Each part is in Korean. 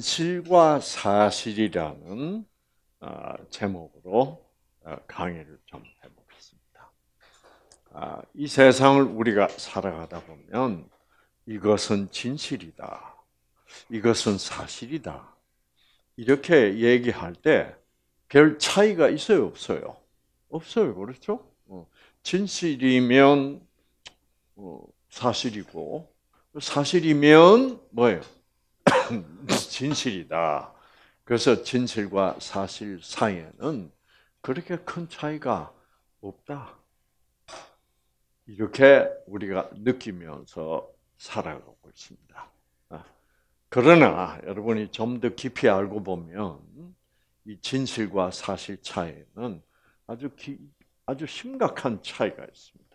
진실과 사실이라는 아, 제목으로 아, 강의를 좀 해보겠습니다. 아, 이 세상을 우리가 살아가다 보면 이것은 진실이다. 이것은 사실이다. 이렇게 얘기할 때 별 차이가 있어요, 없어요? 없어요, 그렇죠? 어, 진실이면 어, 사실이고, 사실이면 뭐예요? 진실이다. 그래서 진실과 사실 사이에는 그렇게 큰 차이가 없다. 이렇게 우리가 느끼면서 살아가고 있습니다. 아, 그러나 여러분이 좀 더 깊이 알고 보면 이 진실과 사실 차이는 아주 기, 아주 심각한 차이가 있습니다.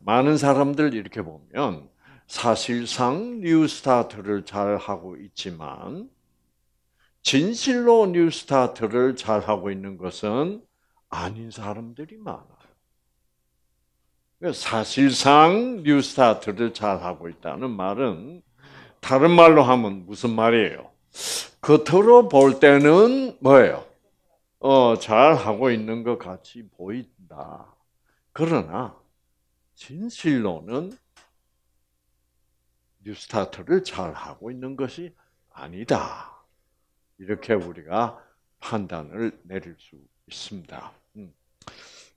많은 사람들 이렇게 보면 사실상 뉴스타트를 잘 하고 있지만 진실로 뉴스타트를 잘 하고 있는 것은 아닌 사람들이 많아요. 그러니까 사실상 뉴스타트를 잘 하고 있다는 말은 다른 말로 하면 무슨 말이에요? 겉으로 볼 때는 뭐예요? 어, 잘 하고 있는 것 같이 보인다. 그러나 진실로는 뉴스타트를 잘 하고 있는 것이 아니다. 이렇게 우리가 판단을 내릴 수 있습니다. 음.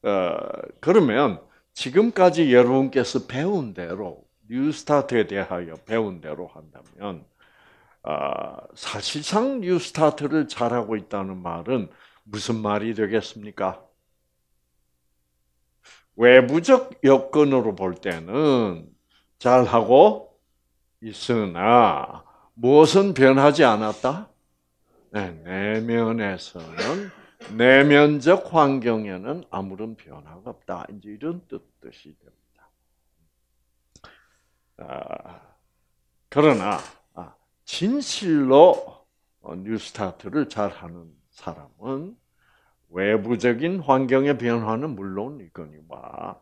어, 그러면 지금까지 여러분께서 배운 대로 뉴스타트에 대하여 배운 대로 한다면 어, 사실상 뉴스타트를 잘하고 있다는 말은 무슨 말이 되겠습니까? 외부적 여건으로 볼 때는 잘하고 있으나 무엇은 변하지 않았다? 네, 내면에서는 내면적 환경에는 아무런 변화가 없다. 이제 이런 뜻, 뜻이 됩니다. 아, 그러나 아, 진실로 어, 뉴스타트를 잘하는 사람은 외부적인 환경의 변화는 물론이거니와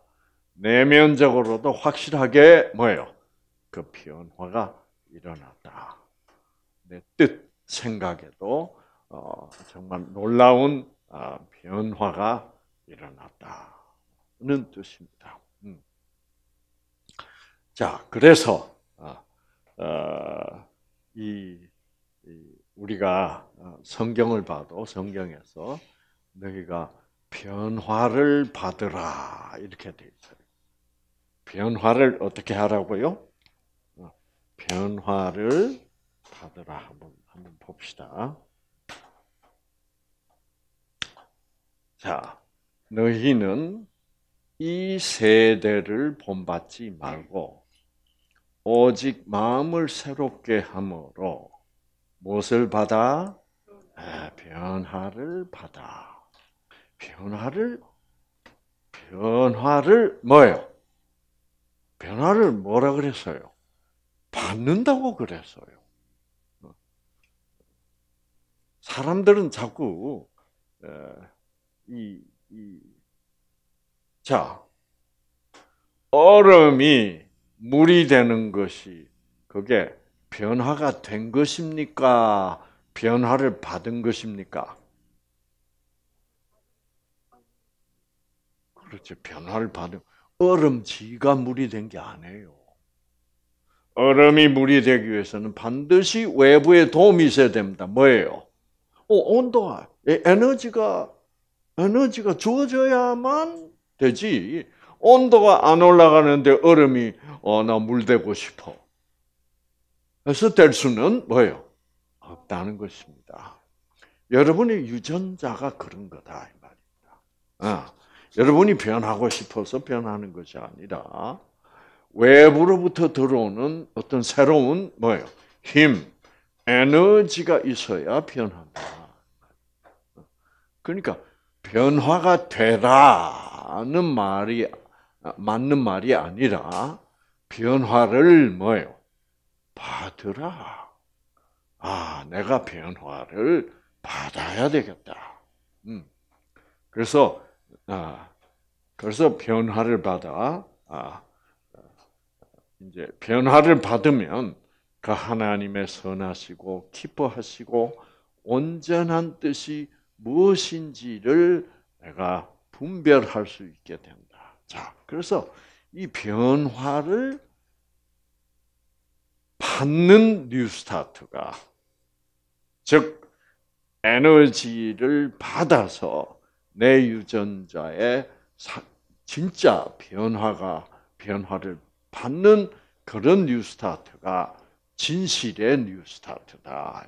내면적으로도 확실하게 뭐예요? 그 변화가 일어났다. 내 뜻, 생각에도 어, 정말 놀라운 아, 변화가 일어났다는 뜻입니다. 음. 자, 그래서 아, 어, 이 우리가 어, 성경을 봐도 성경에서 너희가 변화를 받으라 이렇게 돼 있어요. 변화를 어떻게 하라고요? 변화를 받으라 한번 한번 봅시다. 자, 너희는 이 세대를 본받지 말고 오직 마음을 새롭게 함으로 무엇을 받아? 아, 변화를 받아. 변화를 변화를 뭐예요? 변화를 뭐라 그랬어요? 받는다고 그랬어요. 사람들은 자꾸 이, 이, 자 얼음이 물이 되는 것이 그게 변화가 된 것입니까? 변화를 받은 것입니까? 그렇죠. 변화를 받은 얼음 지가 물이 된 게 아니에요. 얼음이 물이 되기 위해서는 반드시 외부의 도움이 있어야 됩니다. 뭐예요? 오, 어, 온도와 에너지가 에너지가 주어져야만 되지. 온도가 안 올라가는데 얼음이 어나물 되고 싶어. 그래서 될 수는 뭐예요? 없다는 것입니다. 여러분의 유전자가 그런 거다 이 말입니다. 어. 여러분이 변하고 싶어서 변하는 것이 아니라 외부로부터 들어오는 어떤 새로운 뭐예요? 힘, 에너지가 있어야 변합니다. 그러니까 변화가 되라는 말이 맞는 말이 아니라 변화를 뭐예요? 받으라. 아, 내가 변화를 받아야 되겠다. 음. 그래서 아, 그래서 변화를 받아 아, 이제 변화를 받으면 그 하나님의 선하시고 기뻐하시고 온전한 뜻이 무엇인지를 내가 분별할 수 있게 된다. 자, 그래서 이 변화를 받는 뉴스타트가 즉 에너지를 받아서 내 유전자의 진짜 변화가 변화를 받는 그런 뉴스타트가 진실의 뉴스타트다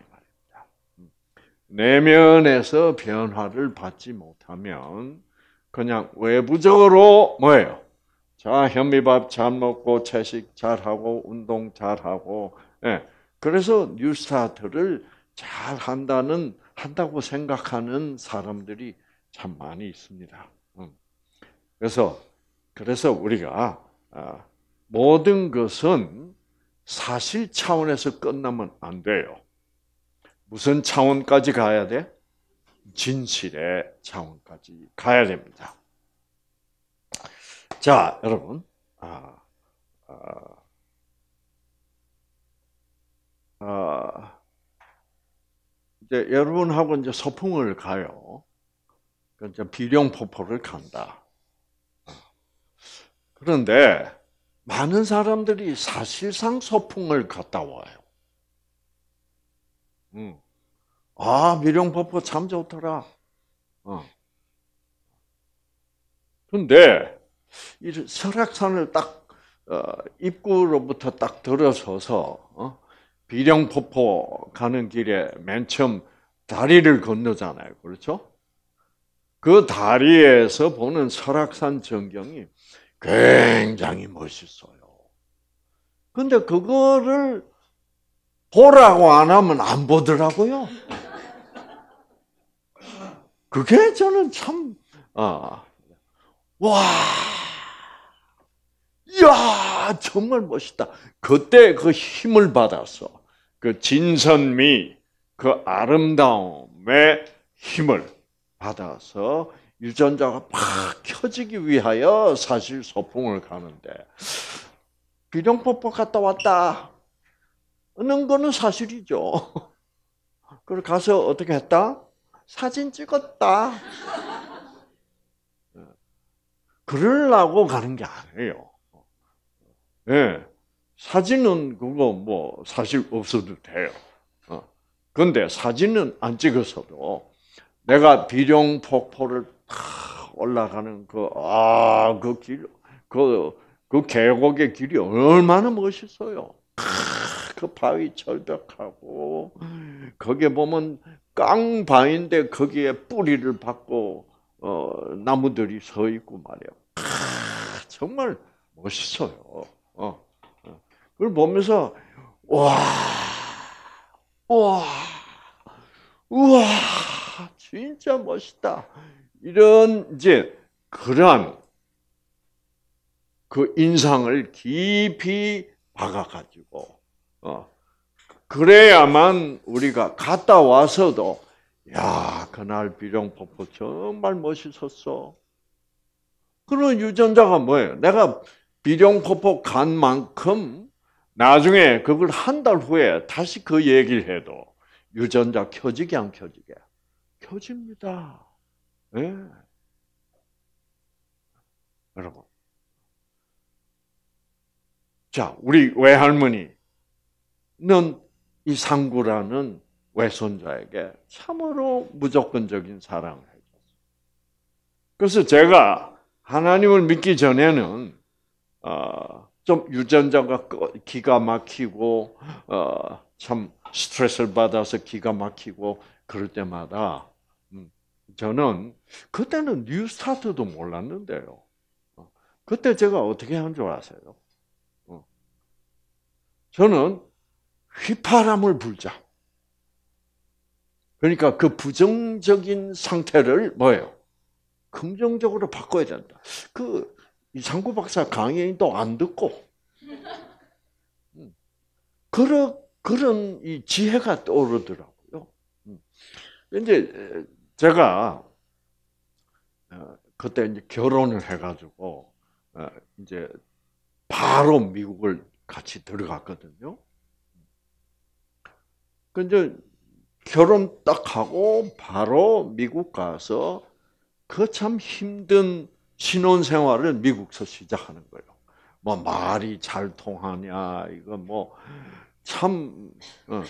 내면에서 변화를 받지 못하면 그냥 외부적으로 뭐예요? 자 현미밥 잘 먹고 채식 잘 하고 운동 잘 하고 예. 그래서 뉴스타트를 잘 한다는 한다고 생각하는 사람들이 참 많이 있습니다. 음. 그래서 그래서 우리가 아, 모든 것은 사실 차원에서 끝나면 안 돼요. 무슨 차원까지 가야 돼? 진실의 차원까지 가야 됩니다. 자, 여러분. 아, 아, 아, 이제 여러분하고 이제 소풍을 가요. 그러 그러니까 비룡 폭포를 간다. 그런데 많은 사람들이 사실상 소풍을 갔다 와요. 음. 아, 미룡법포 참 좋더라. 어. 근데, 이 설악산을 딱, 어, 입구로부터 딱 들어서서, 어? 비룡폭포 가는 길에 맨 처음 다리를 건너잖아요. 그렇죠? 그 다리에서 보는 설악산 전경이 굉장히 멋있어요. 근데 그거를 보라고 안 하면 안 보더라고요. 그게 저는 참, 아, 와, 이야, 정말 멋있다. 그때 그 힘을 받았어. 그 진선미, 그 아름다움의 힘을 받아서 유전자가 팍 켜지기 위하여 사실 소풍을 가는데 비룡폭포 갔다 왔다 는 거는 사실이죠. 그걸 가서 어떻게 했다? 사진 찍었다. 예. 그러려고 가는 게 아니에요. 예. 네. 사진은 그거 뭐 사실 없어도 돼요. 어. 근데 사진은 안찍어도 내가 비룡 폭포를 올라가는 그, 아, 그 길, 그, 그 계곡의 길이 얼마나 멋있어요. 그 바위 절벽하고, 거기에 보면 깡바인데 거기에 뿌리를 받고, 어, 나무들이 서 있고 말이야. 정말 멋있어요. 어, 어. 그걸 보면서, 와, 와, 우와, 진짜 멋있다. 이런 이제 그러한 그 인상을 깊이 박아가지고 어, 그래야만 우리가 갔다 와서도 야 그날 비룡폭포 정말 멋있었어. 그런 유전자가 뭐예요? 내가 비룡폭포 간 만큼 나중에 그걸 한 달 후에 다시 그 얘기를 해도 유전자 켜지게 안 켜지게 켜집니다. 예. 여러분. 자, 우리 외할머니는 이 상구라는 외손자에게 참으로 무조건적인 사랑을 해줬어요. 그래서 제가 하나님을 믿기 전에는 어, 좀 유전자가 기가 막히고 어, 참 스트레스를 받아서 기가 막히고 그럴 때마다 저는 그때는 뉴스타트도 몰랐는데요. 어, 그때 제가 어떻게 한 줄 아세요? 어, 저는 휘파람을 불자. 그러니까 그 부정적인 상태를 뭐예요? 긍정적으로 바꿔야 된다. 그 이상구 박사 강의도 안 듣고 음, 그런 그런 이 지혜가 떠오르더라고요. 음, 이제 제가 어, 그때 이제 결혼을 해가지고 어, 이제 바로 미국을 같이 들어갔거든요. 근데 그 결혼 딱 하고 바로 미국 가서 그 참 힘든 신혼 생활을 미국서 시작하는 거예요. 뭐 말이 잘 통하냐 이거 뭐참 어,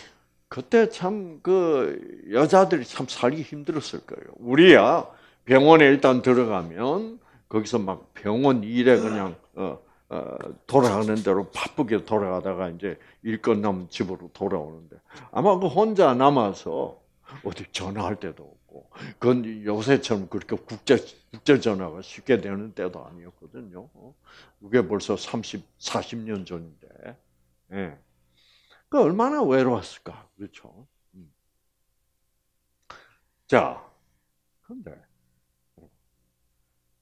그때 참 그 여자들이 참 살기 힘들었을 거예요. 우리야 병원에 일단 들어가면 거기서 막 병원 일에 그냥 어, 어, 돌아가는 대로 바쁘게 돌아가다가 이제 일 끝나면 집으로 돌아오는데 아마 그 혼자 남아서 어디 전화할 때도 없고 그건 요새처럼 그렇게 국제 국제 전화가 쉽게 되는 때도 아니었거든요. 그게 벌써 30, 40년 전인데. 예. 그 얼마나 외로웠을까, 그렇죠? 음. 자, 근데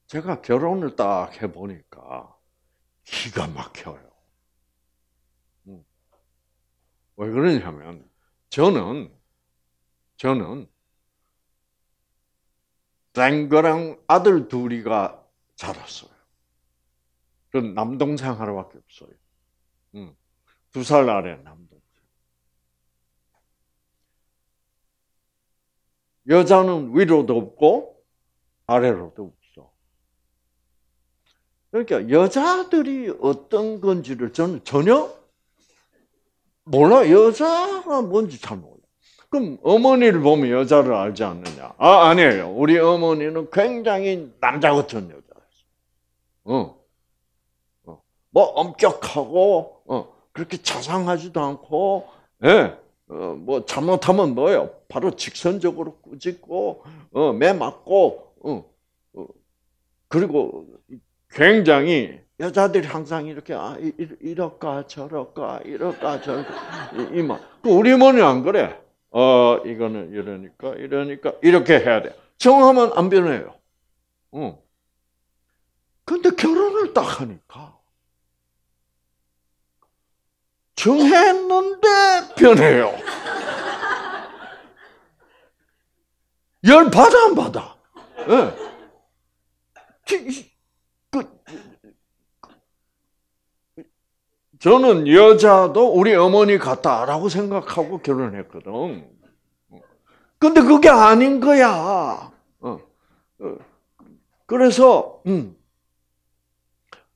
제가 결혼을 딱 해보니까 기가 막혀요. 음. 왜 그러냐면 저는 저는 땡거랑 아들 둘이가 자랐어요. 그 남동생 하나밖에 없어요. 음. 두살 아래 남동. 여자는 위로도 없고 아래로도 없어. 그러니까 여자들이 어떤 건지를 저는 전혀 몰라. 여자가 뭔지 잘 몰라. 그럼 어머니를 보면 여자를 알지 않느냐? 아, 아니에요. 우리 어머니는 굉장히 남자 같은 여자였어요. 어. 어. 뭐 엄격하고 어. 그렇게 자상하지도 않고 예. 어, 뭐 잘못하면 뭐예요? 바로 직선적으로 꾸짖고 어, 매 맞고 어, 어, 그리고 굉장히 여자들이 항상 이렇게 아 이, 럴까 저럴까 이럴까 저럴까 이만 그 우리 머니 안 그래 어 이거는 이러니까 이러니까 이렇게 해야 돼 정하면 안 변해요. 응. 근데 결혼을 딱 하니까 정했는데 변해요. 열 받아 안 받아? 네. 저는 여자도 우리 어머니 같다라고 생각하고 결혼했거든. 근데 그게 아닌 거야. 어, 어. 그래서, 음,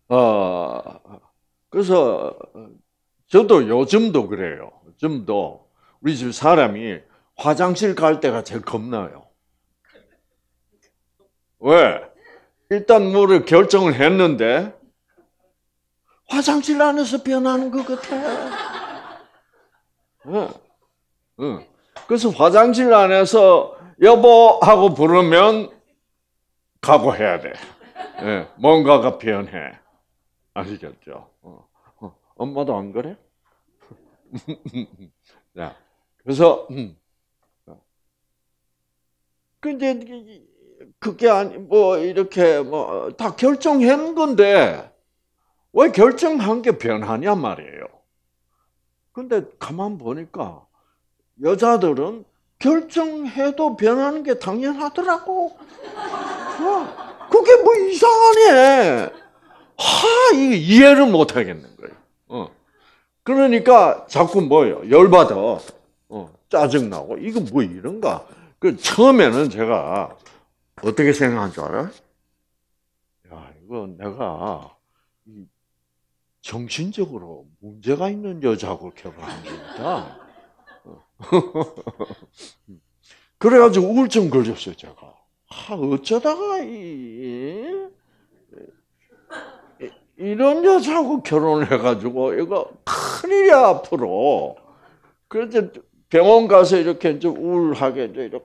어, 그래서 저도 요즘도 그래요. 요즘도 우리 집 사람이 화장실 갈 때가 제일 겁나요. 왜? 일단 뭐를 결정을 했는데 화장실 안에서 변하는 것 같아. 응. 응. 그래서 화장실 안에서 여보 하고 부르면 각오해야 돼. 네, 뭔가가 변해. 아시겠죠? 엄마도 안 그래? 자, 그래서 음. 근데 그게 아니 뭐 이렇게 뭐 다 결정한 건데 왜 결정한 게 변하냐 말이에요. 근데 가만 보니까 여자들은 결정해도 변하는 게 당연하더라고. 뭐, 그게 뭐 이상하네. 하, 이해를 못 하겠는 거예요. 어. 그러니까 자꾸 뭐예요? 열받아. 어, 짜증나고. 이거 뭐 이런가? 그 처음에는 제가 어떻게 생각한 줄알아 야, 이거 내가 정신적으로 문제가 있는 여자하고 결혼한 겁니다. 어. 그래가지고 우울증 걸렸어요, 제가. 아, 어쩌다가 이 이런 여자하고 결혼 해가지고 이거 큰일이야 앞으로. 그래서 병원 가서 이렇게 좀 우울하게 이렇게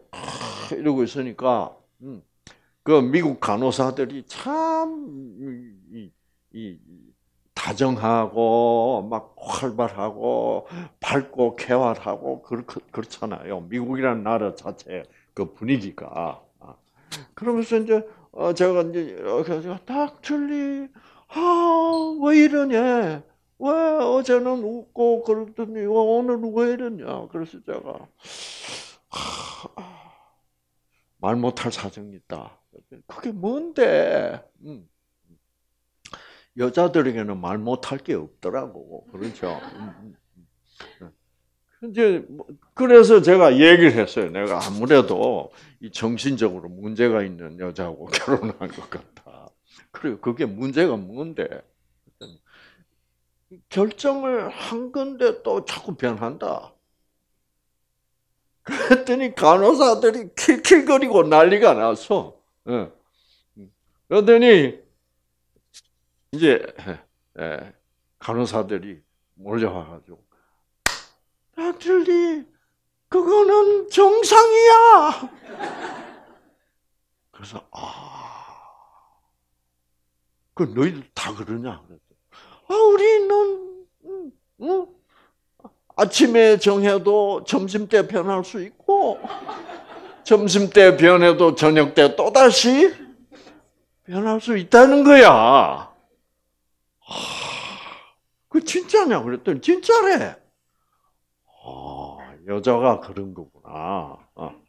이러고 있으니까 음, 그 미국 간호사들이 참 이, 이, 다정하고 막 활발하고 밝고 개활하고 그렇, 그렇잖아요. 미국이란 나라 자체 그 분위기가. 아, 그러면서 이제 어, 제가 이제 어, 딱틀리 아, 왜 이러냐? 왜 어제는 웃고 그랬더니 오늘은 왜 이러냐? 그래서 제가 아, 말 못할 사정이 있다. 그게 뭔데? 음. 여자들에게는 말 못할 게 없더라고. 그렇죠. 음, 음, 음. 네. 이제 뭐, 그래서 제가 얘기를 했어요. 내가 아무래도 이 정신적으로 문제가 있는 여자하고 결혼한 것 같다. 그래요 그게 문제가 뭔데? 결정을 한 건데 또 자꾸 변한다. 그랬더니 간호사들이 킬킬거리고 난리가 나서, 예. 그러더니 이제 예, 간호사들이 몰려와가지고 닥터리 그거는 정상이야. 그래서 아그 너희들 다 그러냐? 아, 우리는 응, 응? 아침에 정해도 점심 때 변할 수 있고 점심 때 변해도 저녁 때또 다시 변할 수 있다는 거야. 아, 그 진짜냐? 그랬더니 진짜래. 아, 여자가 그런 거구나. 아.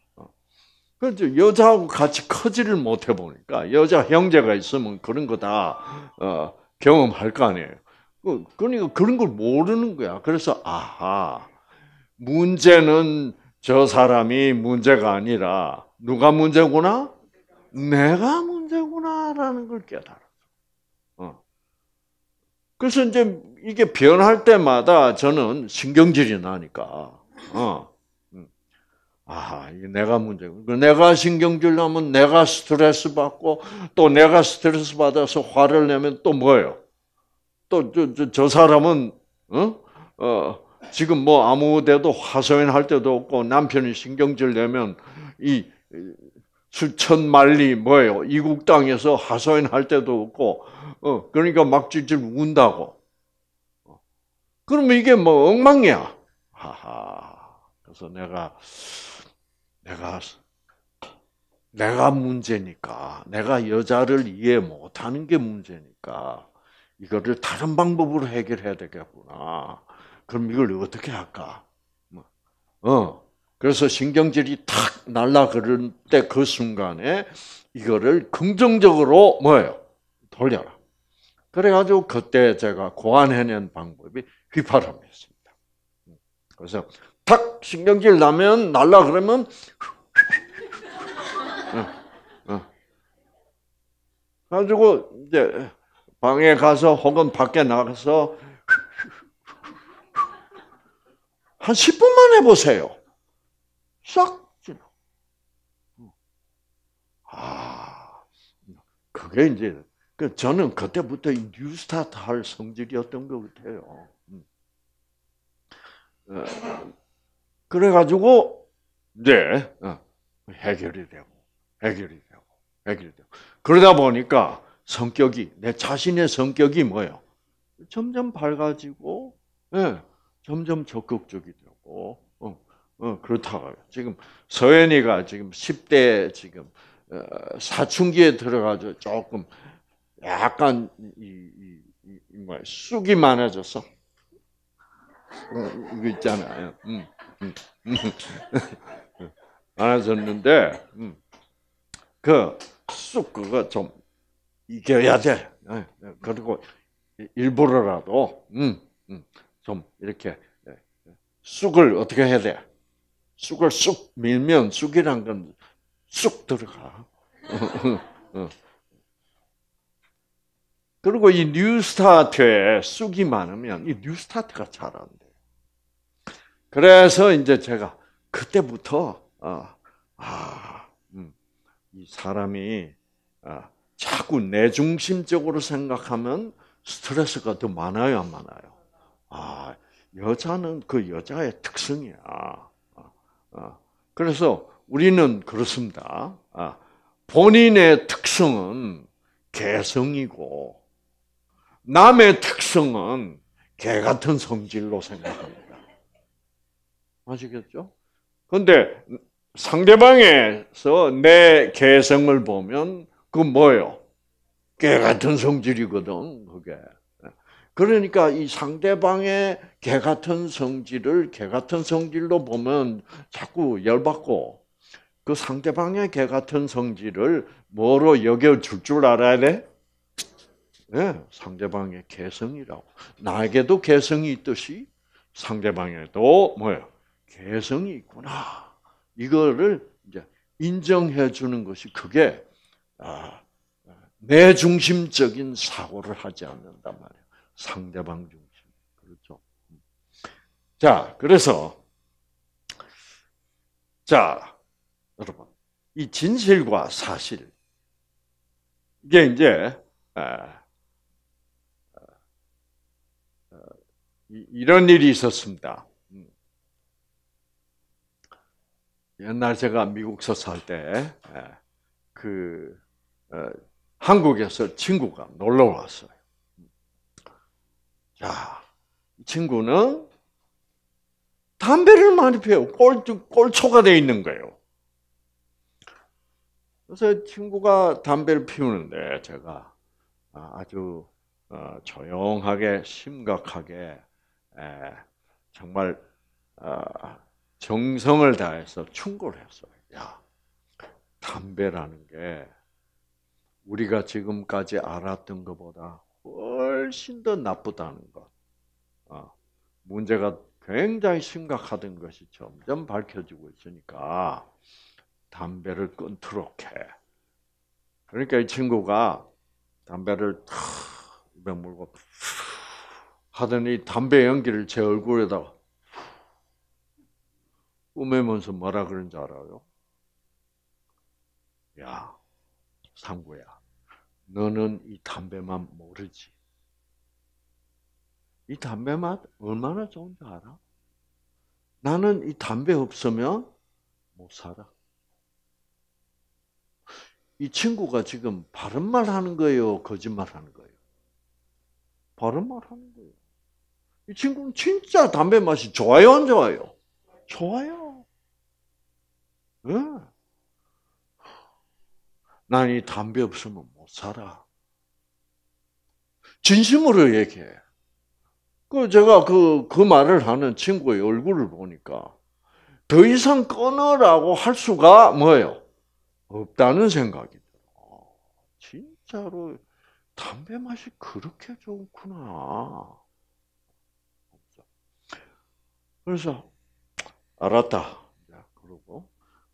그렇죠. 여자하고 같이 커지를 못 해보니까 여자 형제가 있으면 그런 거다 어, 경험할 거 아니에요. 그, 그러니까 그런 걸 모르는 거야. 그래서 아하 문제는 저 사람이 문제가 아니라 누가 문제구나? 내가 문제구나라는 걸깨달았 어. 그래서 이제 이게 변할 때마다 저는 신경질이 나니까. 어. 아 이게 내가 문제고. 내가 신경질 나면 내가 스트레스 받고 또 내가 스트레스 받아서 화를 내면 또 뭐예요? 또저 저, 저 사람은 어? 어, 지금 뭐 아무 데도 화소연 할 데도 없고 남편이 신경질 내면 이 수천 만리 뭐예요? 이국 땅에서 하소연 할 데도 없고 어, 그러니까 막 질질 운다고. 어. 그러면 이게 뭐 엉망이야. 하하. 그래서 내가 내가 내가 문제니까 내가 여자를 이해 못하는 게 문제니까 이거를 다른 방법으로 해결해야 되겠구나. 그럼 이걸 어떻게 할까? 뭐, 어. 그래서 신경질이 탁 날라 그럴 때 그 순간에 이거를 긍정적으로 뭐예요? 돌려라. 그래가지고 그때 제가 고안해낸 방법이 휘파람이었습니다. 그래서 탁 신경질 나면 날라 그러면 응, 응. 가지고 이제 방에 가서 혹은 밖에 나가서 한 10분만 해보세요. 싹 지나. 아, 그게 이제 그 저는 그때부터 뉴스타트 할 성질이었던 것 같아요. 어, 그래가지고, 네, 어. 해결이 되고, 해결이 되고, 해결이 되고. 그러다 보니까 성격이, 내 자신의 성격이 뭐예요? 점점 밝아지고, 네, 점점 적극적이 되고, 어, 어, 그렇다고요. 지금 서현이가 지금 10대 지금 어, 사춘기에 들어가서 조금 약간 이, 이, 이, 이뭐 쑥이 많아졌어. 이거 있잖아요. 음. 안아줬는데 음. 음. 음. 그쑥그거좀 이겨야 돼. 예, 예. 그리고 일부러라도 좀 이렇게 쑥을 예, 어떻게 해야 돼? 쑥을 쑥 밀면 쑥이란 건 쑥 들어가. 어, 어. 그리고 이 뉴스타트에 쑥이 많으면 이 뉴스타트가 잘안 돼. 그래서 이제 제가 그때부터 아, 아 음, 이 사람이 아, 자꾸 내 중심적으로 생각하면 스트레스가 더 많아요, 안 많아요? 아, 여자는 그 여자의 특성이야. 아, 그래서 우리는 그렇습니다. 아, 본인의 특성은 개성이고 남의 특성은 개 같은 성질로 생각합니다. 아시겠죠? 근데 상대방에서 내 개성을 보면 그뭐요개 같은 성질이거든, 그게. 그러니까 이 상대방의 개 같은 성질을 개 같은 성질로 보면 자꾸 열받고 그 상대방의 개 같은 성질을 뭐로 여겨줄 줄 알아야 돼? 네, 상대방의 개성이라고. 나에게도 개성이 있듯이 상대방에도 뭐예요? 개성이 있구나. 이거를 이제 인정해 주는 것이 그게 아, 내 중심적인 사고를 하지 않는단 말이에요. 상대방 중심. 그렇죠. 자, 그래서 자, 여러분. 이 진실과 사실 이게 이제 아, 아, 이런 일이 있었습니다. 옛날 제가 미국서 살 때그 예, 어, 한국에서 친구가 놀러 왔어요. 자, 친구는 담배를 많이 피워 꼴, 꼴초가 돼 있는 거예요. 그래서 친구가 담배를 피우는데 제가 아, 아주 어, 조용하게 심각하게 예, 정말 아, 정성을 다해서 충고를 했어요. 야, 담배라는 게 우리가 지금까지 알았던 것보다 훨씬 더 나쁘다는 것. 어, 문제가 굉장히 심각하던 것이 점점 밝혀지고 있으니까 담배를 끊도록 해. 그러니까 이 친구가 담배를 탁 물고 하더니 담배 연기를 제 얼굴에다 꿈에면서 뭐라 그런 지 알아요? 야, 상구야, 너는 이 담배만 모르지. 이 담배 맛 얼마나 좋은 지 알아? 나는 이 담배 없으면 못 살아. 이 친구가 지금 바른 말 하는 거예요? 거짓말 하는 거예요? 바른 말 하는 거예요. 이 친구는 진짜 담배 맛이 좋아요? 안 좋아요? 좋아요. 난이 담배 없으면 못 살아. 진심으로 얘기해. 그 제가 그, 그 말을 하는 친구의 얼굴을 보니까 더 이상 끊으라고 할 수가 뭐예요? 없다는 생각이 들어. 진짜로 담배 맛이 그렇게 좋구나. 그래서 알았다.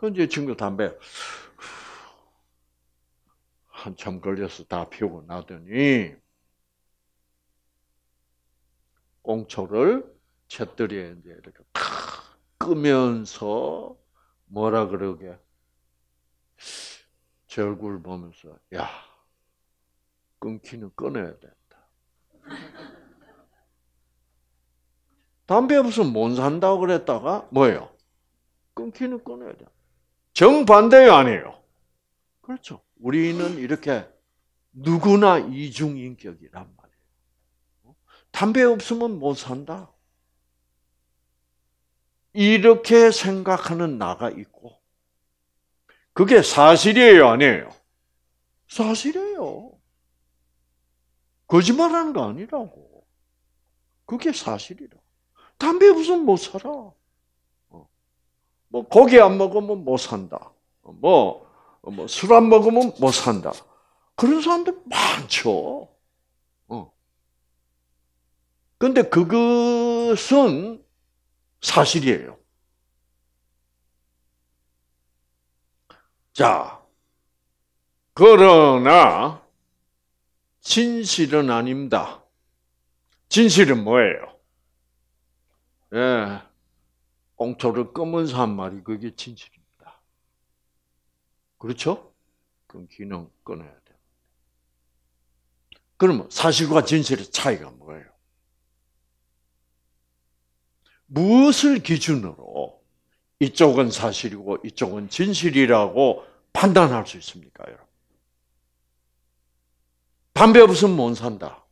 그런데 친구 담배 한참 걸려서 다 피우고 나더니 꽁초를 채들이에 이제 이렇게 탁 끄면서 뭐라 그러게 제 얼굴 보면서 야 끊기는 끊어야 된다. 담배 무슨 면못 산다고 그랬다가 뭐예요? 끊기는 끊어야 된다. 정반대요 아니에요? 그렇죠. 우리는 이렇게 누구나 이중인격이란 말이에요. 담배 없으면 못 산다. 이렇게 생각하는 나가 있고, 그게 사실이에요, 아니에요? 사실이에요. 거짓말하는 거 아니라고. 그게 사실이라. 담배 없으면 못 살아. 뭐 고기 안 먹으면 못 산다. 뭐술안 뭐 먹으면 못 산다. 그런 사람들 많죠. 어. 근데 그것은 사실이에요. 자, 그러나 진실은 아닙니다. 진실은 뭐예요? 예. 꽁초를 끄면서 한 말이 그게 진실입니다. 그렇죠? 그럼 기능 끊어야 됩니다. 그러면 사실과 진실의 차이가 뭐예요? 무엇을 기준으로 이쪽은 사실이고 이쪽은 진실이라고 판단할 수 있습니까, 여러분? 담배 없으면 못 산다.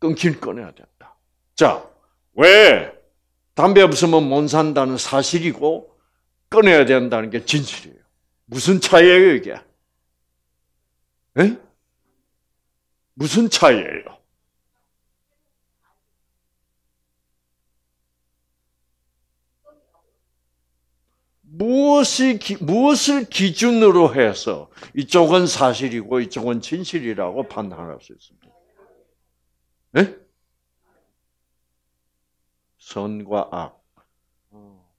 끊긴 꺼내야 된다. 자, 왜 담배 없으면 못 산다는 사실이고 꺼내야 된다는 게 진실이에요. 무슨 차이예요 이게? 에? 무슨 차이예요? 무엇이 기, 무엇을 기준으로 해서 이쪽은 사실이고 이쪽은 진실이라고 판단할 수 있습니다. 에? 선과 악. 어.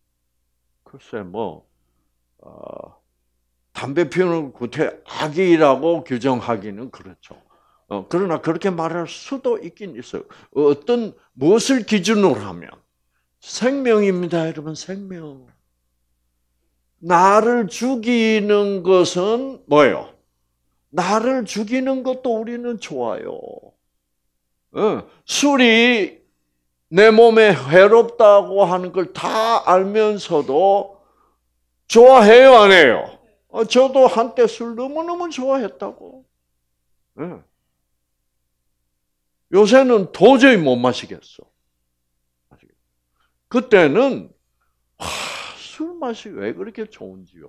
글쎄 뭐 어, 담배 피우는 구태 악이라고 규정하기는 그렇죠. 어, 그러나 그렇게 말할 수도 있긴 있어요. 어떤 무엇을 기준으로 하면 생명입니다, 여러분 생명. 나를 죽이는 것은 뭐예요? 나를 죽이는 것도 우리는 좋아요. 어, 술이 내 몸에 해롭다고 하는 걸 다 알면서도 좋아해요, 안 해요? 어, 저도 한때 술 너무너무 좋아했다고. 네. 요새는 도저히 못 마시겠어. 그때는 와, 술 맛이 왜 그렇게 좋은지요.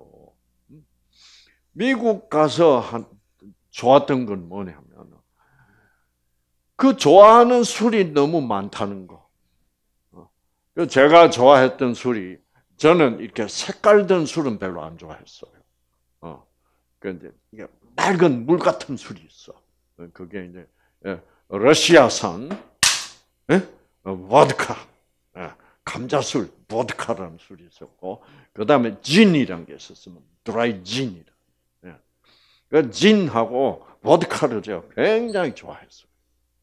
음. 미국 가서 한, 좋았던 건 뭐냐면 그 좋아하는 술이 너무 많다는 거. 그 제가 좋아했던 술이 저는 이렇게 색깔된 술은 별로 안 좋아했어요. 어. 그런데 이게 맑은 물 같은 술이 있어. 그게 이제 예, 러시아산 예? 어, 보드카, 예, 감자술, 보드카라는 술이 있었고 그 다음에 진이라게 있었으면 드라이 진이라. 그 진하고 보드카를 제가 굉장히 좋아했어요.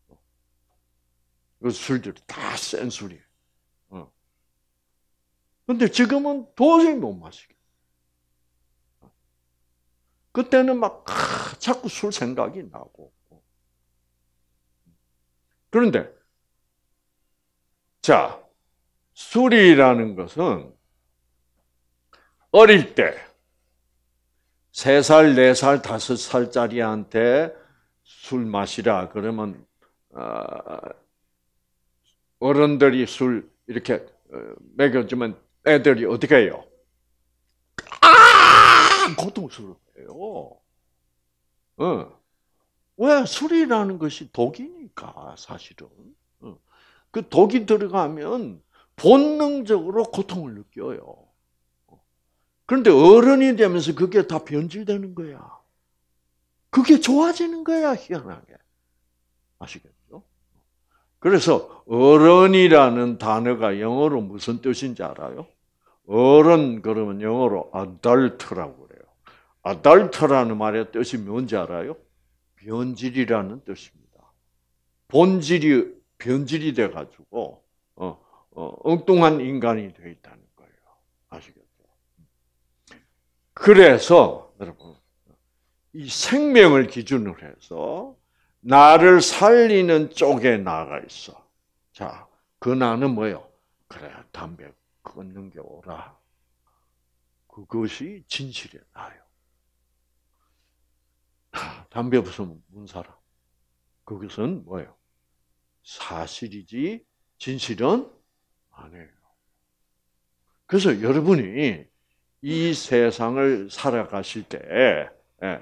어. 그 술들이 다 센 술이에요. 근데 지금은 도저히 못 마시게. 그때는 막 아, 자꾸 술 생각이 나고. 그런데 자 술이라는 것은 어릴 때 3살, 4살, 5살짜리한테 술 마시라 그러면 아, 어른들이 술 이렇게 어, 먹여주면 애들이 어떻게 해요? 아! 고통스러워 어. 왜? 술이라는 것이 독이니까, 사실은. 어. 그 독이 들어가면 본능적으로 고통을 느껴요. 어. 그런데 어른이 되면서 그게 다 변질되는 거야. 그게 좋아지는 거야, 희한하게. 아시겠어 그래서 어른이라는 단어가 영어로 무슨 뜻인지 알아요? 어른 그러면 영어로 adult라고 그래요. adult라는 말의 뜻이 뭔지 알아요? 변질이라는 뜻입니다. 본질이 변질이 돼 가지고 어, 어, 엉뚱한 인간이 되어 있다는 거예요. 아시겠죠? 그래서 여러분 이 생명을 기준으로 해서 나를 살리는 쪽에 나가 있어. 자, 그 나는 뭐요? 그래, 담배 끊는 게 오라. 그것이 진실의 나요. 담배 없으면 문 살아. 그것은 뭐예요? 사실이지 진실은 아니에요. 그래서 여러분이 이 세상을 살아가실 때 예,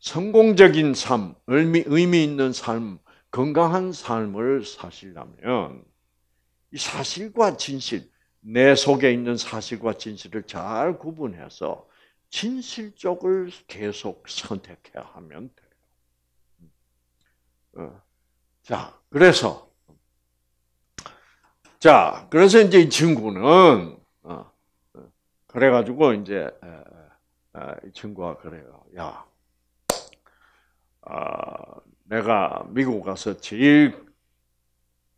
성공적인 삶, 의미, 의미 있는 삶, 건강한 삶을 사시려면 이 사실과 진실, 내 속에 있는 사실과 진실을 잘 구분해서 진실 쪽을 계속 선택해야 하면 돼요. 어. 자, 그래서 자, 그래서 이제 이 친구는 어, 어, 그래가지고 이제 이 친구가 그래요. 야, 아, 내가 미국 가서 제일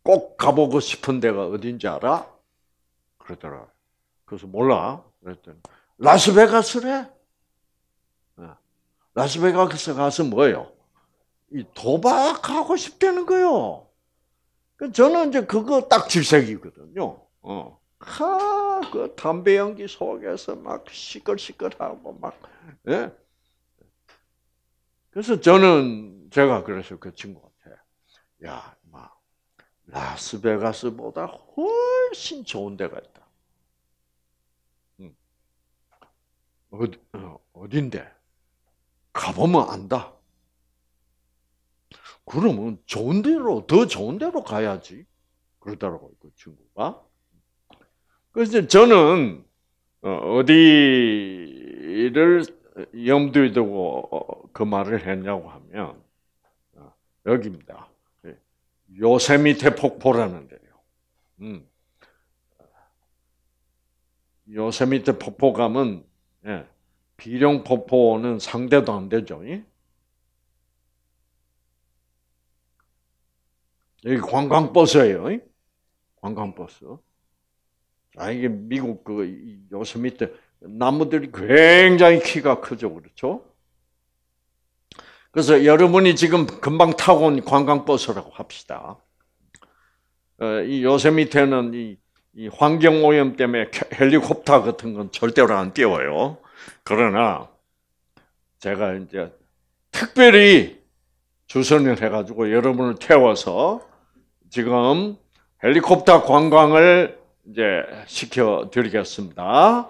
꼭 가보고 싶은 데가 어딘지 알아? 그러더라. 그래서 몰라. 그랬더니 라스베가스래. 어. 라스베가스 가서 뭐예요? 이 도박하고 싶다는 거요. 그 저는 이제 그거 딱 질색이거든요. 어. 하, 그 담배 연기 속에서 막 시끌시끌하고 막, 예? 그래서 저는 제가 그래서 그 친구한테 야, 막 라스베가스보다 훨씬 좋은 데가 있다. 응. 어디, 어, 어딘데? 가보면 안다. 그러면 좋은 데로 더 좋은 데로 가야지. 그러더라고요 그 친구가. 그래서 저는 어, 어디를 염두에 두고 어, 그 말을 했냐고 하면 어, 여기입니다. 예. 요세미테 폭포라는 데요. 음. 요세미테 폭포 가면 예, 비룡 폭포는 상대도 안 되죠. 예? 여기 관광버스예요. 예? 관광버스. 아 이게 미국 그 요세미테 나무들이 굉장히 키가 크죠. 그렇죠? 그래서 여러분이 지금 금방 타고 온 관광버스라고 합시다. 어, 이 요새 밑에는 이, 이 환경오염 때문에 헬리콥터 같은 건 절대로 안 띄워요. 그러나 제가 이제 특별히 주선을 해가지고 여러분을 태워서 지금 헬리콥터 관광을 이제 시켜드리겠습니다.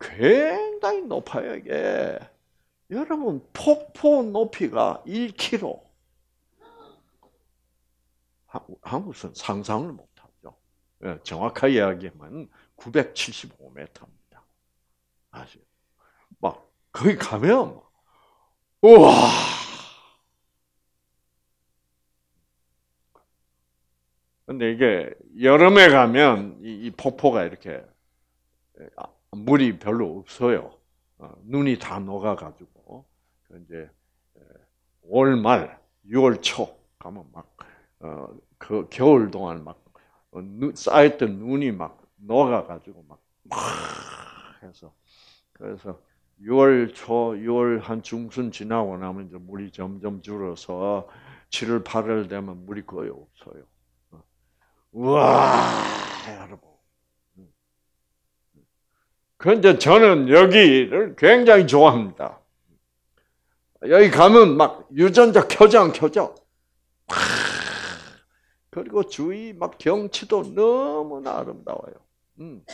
굉장히 높아요, 이게. 여러분, 폭포 높이가 1km. 한국은 상상을 못하죠. 예, 정확하게 이야기하면 975m입니다. 아시죠? 막, 거기 가면, 우와! 근데 이게 여름에 가면 이, 이 폭포가 이렇게 예, 아, 물이 별로 없어요. 어, 눈이 다 녹아가지고 그 이제 월말 6월 초 가면 막그 어, 겨울 동안 막 어, 쌓였던 눈이 막 녹아가지고 막, 해서 그래서 6월 초, 6월 한 중순 지나고 나면 이제 물이 점점 줄어서 7월, 8월 되면 물이 거의 없어요. 우와, 여러분. 그런데 저는 여기를 굉장히 좋아합니다. 여기 가면 막 유전자 켜져 안 켜져? 그리고 주위 막 경치도 너무나 아름다워요. 음.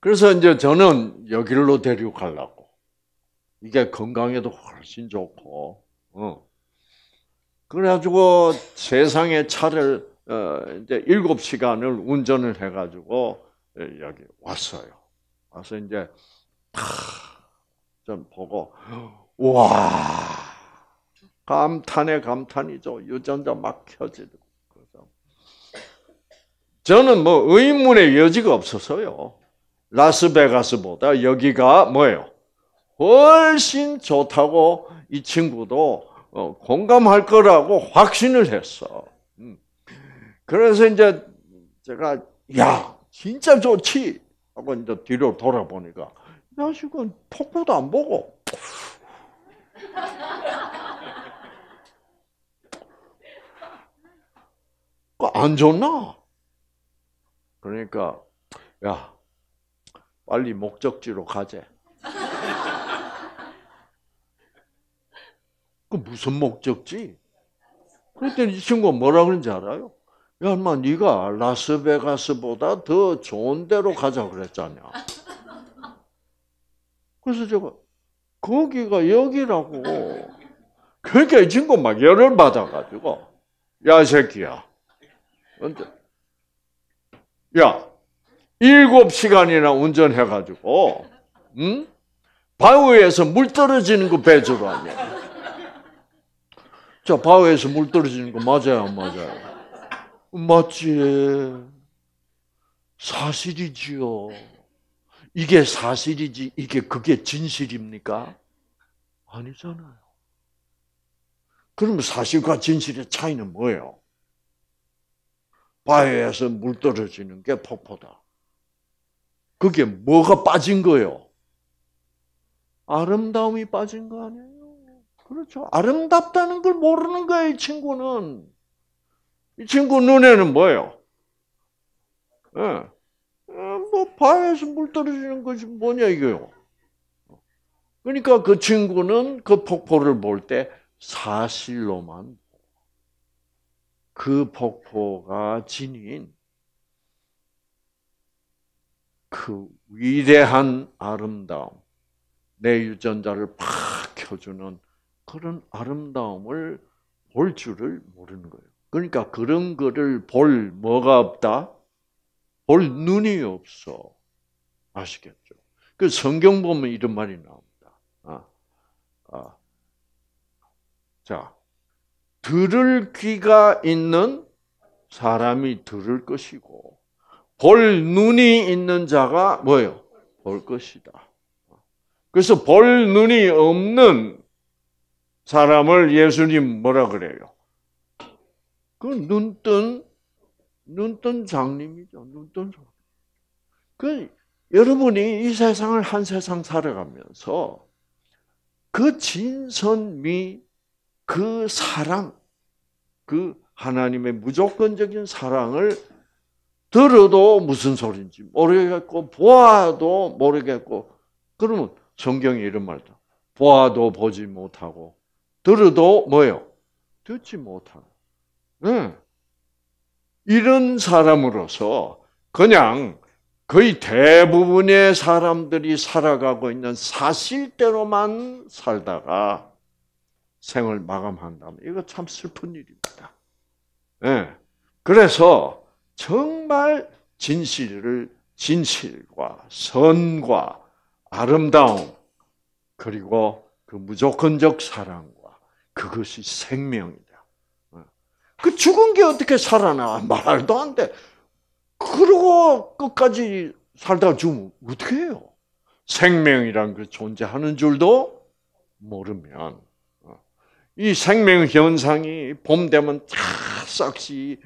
그래서 이제 저는 여기로 데리고 가려고. 이게 건강에도 훨씬 좋고, 어. 그래가지고 세상의 차를, 어, 이제 일 시간을 운전을 해가지고, 여기 왔어요. 와서 이제 좀 보고 와 감탄의 감탄이죠. 유전자 막 켜지고 그래서 저는 뭐 의문의 여지가 없어서요. 라스베가스보다 여기가 뭐예요? 훨씬 좋다고 이 친구도 어, 공감할 거라고 확신을 했어. 음. 그래서 이제 제가 야 진짜 좋지. 하고 이제 뒤로 돌아보니까 야식은 폭구도 안 보고. 그 안 좋나? 그러니까 야 빨리 목적지로 가재. 그 무슨 목적지? 그랬더니 이 친구가 뭐라 그런지 알아요? 야, 엄마, 네가 라스베가스보다 더 좋은 데로 가자 그랬잖냐. 그래서 제가 거기가 여기라고 그렇게 친구 막 열을 받아가지고 야 새끼야, 언제? 야, 일곱 시간이나 운전해가지고, 응? 바위에서 물 떨어지는 거 배주로 하냐? 자, 바위에서 물 떨어지는 거 맞아요, 맞아요? 맞지. 사실이지요. 이게 사실이지, 이게 그게 진실입니까? 아니잖아요. 그러면 사실과 진실의 차이는 뭐예요? 바위에서 물 떨어지는 게 폭포다. 그게 뭐가 빠진 거예요? 아름다움이 빠진 거 아니에요? 그렇죠. 아름답다는 걸 모르는 거예요, 이 친구는. 이 친구 눈에는 뭐예요? 예. 어, 뭐 바에서 물 떨어지는 것이 뭐냐 이거요. 그러니까 그 친구는 그 폭포를 볼 때 사실로만 그 폭포가 지닌 그 위대한 아름다움, 내 유전자를 팍 켜주는 그런 아름다움을 볼 줄을 모르는 거예요. 그러니까 그런 거를 볼 뭐가 없다? 볼 눈이 없어. 아시겠죠? 그 성경 보면 이런 말이 나옵니다. 아, 아. 자, 들을 귀가 있는 사람이 들을 것이고, 볼 눈이 있는 자가 뭐예요? 볼 것이다. 그래서 볼 눈이 없는 사람을 예수님 뭐라 그래요? 그 눈뜬 눈뜬 장님이죠. 눈뜬 그 여러분이 이 세상을 한 세상 살아가면서 그 진선미, 그 사랑, 그 하나님의 무조건적인 사랑을 들어도 무슨 소린지 모르겠고 보아도 모르겠고 그러면 성경이 이런 말도 보아도 보지 못하고 들어도 뭐요? 듣지 못하는 네. 이런 사람으로서 그냥 거의 대부분의 사람들이 살아가고 있는 사실대로만 살다가 생을 마감한다면 이거 참 슬픈 일입니다. 네. 그래서 정말 진실을 진실과 선과 아름다움 그리고 그 무조건적 사랑과 그것이 생명이다. 그 죽은 게 어떻게 살아나? 말도 안 돼. 그러고 끝까지 살다가 죽으면 어떻게 해요? 생명이란 게 그 존재하는 줄도 모르면 이 생명 현상이 봄 되면 싹시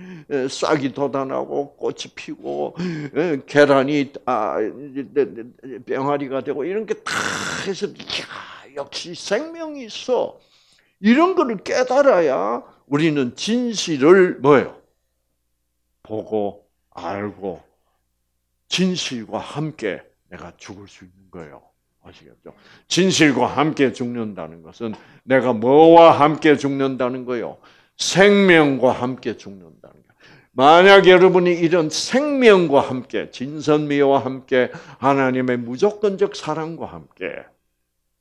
싹이 돋아나고 꽃이 피고 계란이 아, 병아리가 되고 이런 게다 해서 야, 역시 생명이 있어 이런 거를 깨달아야 우리는 진실을 뭐예요? 보고 알고 진실과 함께 내가 죽을 수 있는 거예요. 아시겠죠? 진실과 함께 죽는다는 것은 내가 뭐와 함께 죽는다는 거요? 생명과 함께 죽는다는 거. 만약 여러분이 이런 생명과 함께 진선미와 함께 하나님의 무조건적 사랑과 함께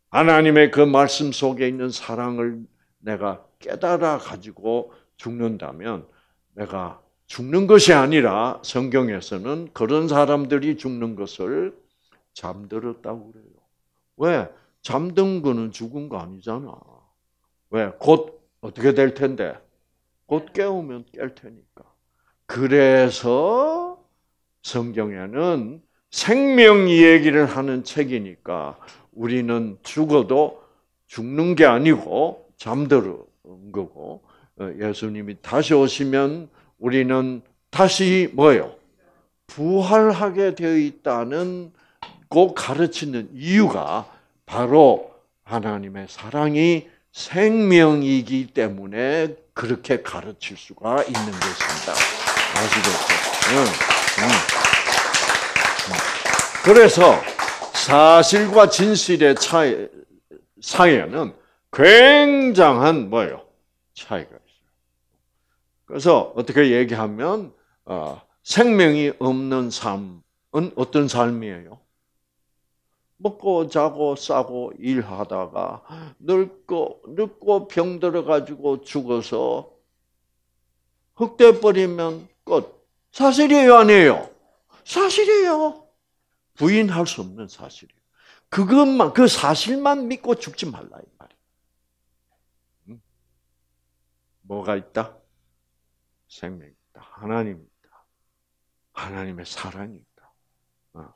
하나님의 그 말씀 속에 있는 사랑을 내가 깨달아 가지고 죽는다면 내가 죽는 것이 아니라 성경에서는 그런 사람들이 죽는 것을 잠들었다고 그래요. 왜? 잠든 거는 죽은 거 아니잖아. 왜? 곧 어떻게 될 텐데? 곧 깨우면 깰 테니까. 그래서 성경에는 생명 이야기를 하는 책이니까 우리는 죽어도 죽는 게 아니고 잠들어 음, 거고 어, 예수님이 다시 오시면 우리는 다시 뭐요? 부활하게 되어 있다는 꼭 가르치는 이유가 바로 하나님의 사랑이 생명이기 때문에 그렇게 가르칠 수가 있는 것입니다. 아시겠죠? 응, 응. 그래서 사실과 진실의 차이, 사이에는 굉장한 뭐예요? 차이가 있어요. 그래서 어떻게 얘기하면 어, 생명이 없는 삶은 어떤 삶이에요? 먹고 자고 싸고 일하다가 늙고 늙고 병들어 가지고 죽어서 흑돼 버리면 끝. 사실이에요, 아니에요? 사실이에요. 부인할 수 없는 사실이에요. 그것만 그 사실만 믿고 죽지 말라. 뭐가 있다? 생명이 있다. 하나님 있다. 하나님의 사랑이 다 어.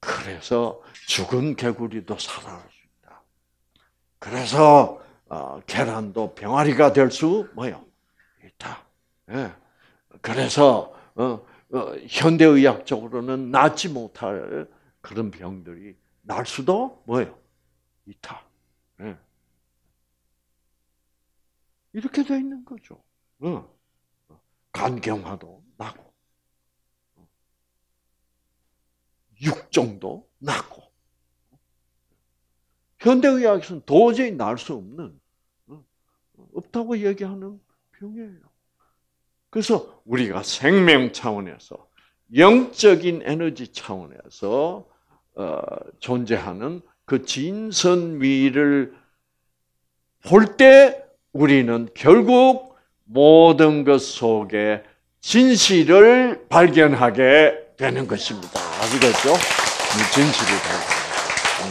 그래서 죽은 개구리도 살아날 수 있다. 그래서 어, 계란도 병아리가 될 수 뭐요? 있다. 예. 그래서 어, 현대의학적으로는 낫지 못할 그런 병들이 날 수도 뭐요 있다. 예. 이렇게 돼 있는 거죠. 간경화도 나고 육정도 나고 현대의학에서는 도저히 날 수 없는 없다고 얘기하는 병이에요. 그래서 우리가 생명 차원에서 영적인 에너지 차원에서 어, 존재하는 그 진선미를 볼때 우리는 결국 모든 것 속에 진실을 발견하게 되는 것입니다. 아시겠죠? 진실이 음.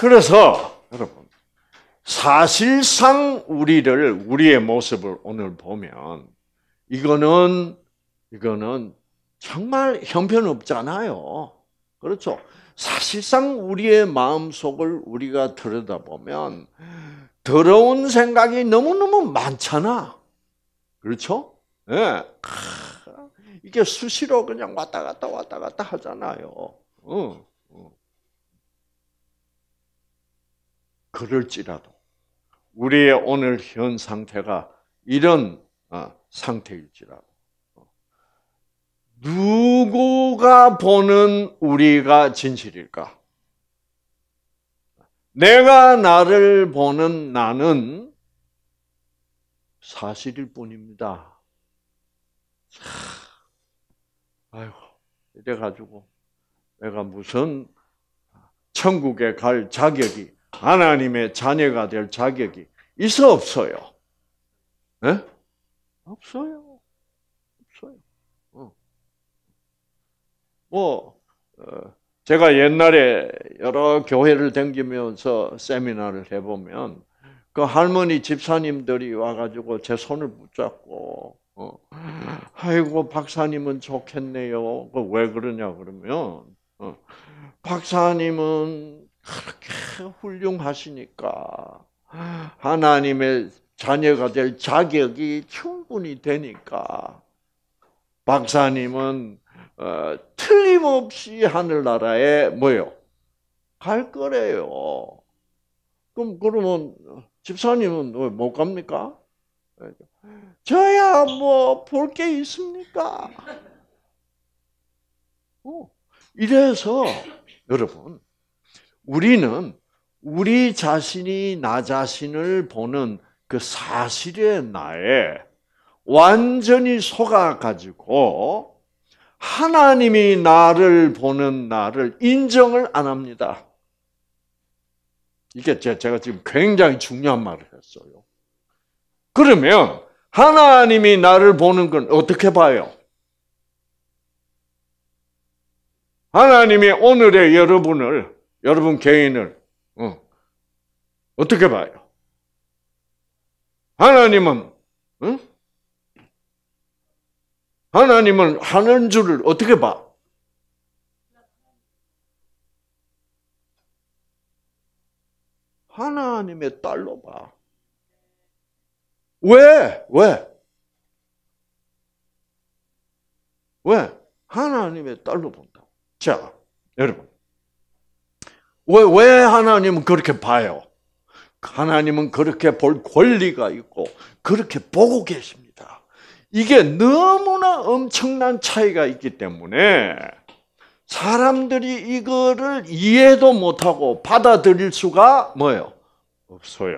그래서 여러분 사실상 우리를 우리의 모습을 오늘 보면 이거는 이거는 정말 형편없잖아요. 그렇죠? 사실상 우리의 마음속을 우리가 들여다보면 더러운 생각이 너무너무 많잖아. 그렇죠? 예. 네. 이게 수시로 그냥 왔다 갔다 왔다 갔다 하잖아요. 그럴지라도 우리의 오늘 현 상태가 이런 어, 상태일지라도 누구가 보는 우리가 진실일까? 내가 나를 보는 나는 사실일 뿐입니다. 아이고, 이래가지고 내가 무슨 천국에 갈 자격이, 하나님의 자녀가 될 자격이 있어 없어요? 네? 없어요. 없어요. 뭐 어, 제가 옛날에 여러 교회를 다니면서 세미나를 해보면 그 할머니 집사님들이 와가지고 제 손을 붙잡고 어, 아이고 박사님은 좋겠네요. 그 왜 그러냐 그러면 어, 박사님은 그렇게 훌륭하시니까 하나님의 자녀가 될 자격이 충분히 되니까 박사님은 어, 틀림없이 하늘나라에 뭐요? 갈 거래요. 그럼 그러면 집사님은 왜 못 갑니까? 저야 뭐 볼 게 있습니까? 어. 이래서 여러분 우리는 우리 자신이 나 자신을 보는 그 사실의 나에 완전히 속아 가지고 하나님이 나를 보는 나를 인정을 안 합니다. 이게 제가 지금 굉장히 중요한 말을 했어요. 그러면 하나님이 나를 보는 건 어떻게 봐요? 하나님이 오늘의 여러분을, 여러분 개인을, 어, 떻게 봐요? 하나님은, 응? 하나님은 하는 줄을 어떻게 봐? 하나님의 딸로 봐. 왜? 왜? 왜? 하나님의 딸로 본다. 자, 여러분. 왜, 왜 하나님은 그렇게 봐요? 하나님은 그렇게 볼 권리가 있고, 그렇게 보고 계십니다. 이게 너무나 엄청난 차이가 있기 때문에 사람들이 이거를 이해도 못하고 받아들일 수가 뭐예요? 없어요.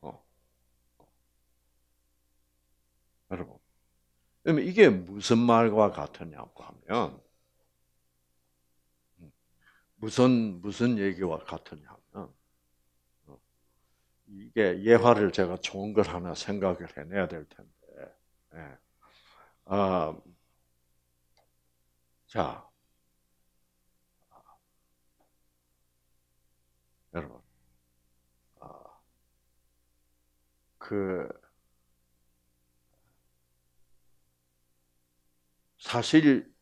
어. 이게 무슨 말과 같으냐고 하면 무슨 무슨 얘기와 같으냐면 어. 이게 예화를 제가 좋은 걸 하나 생각을 해내야 될 텐데. 예. 아, 자, 여러분, 아, 그 사실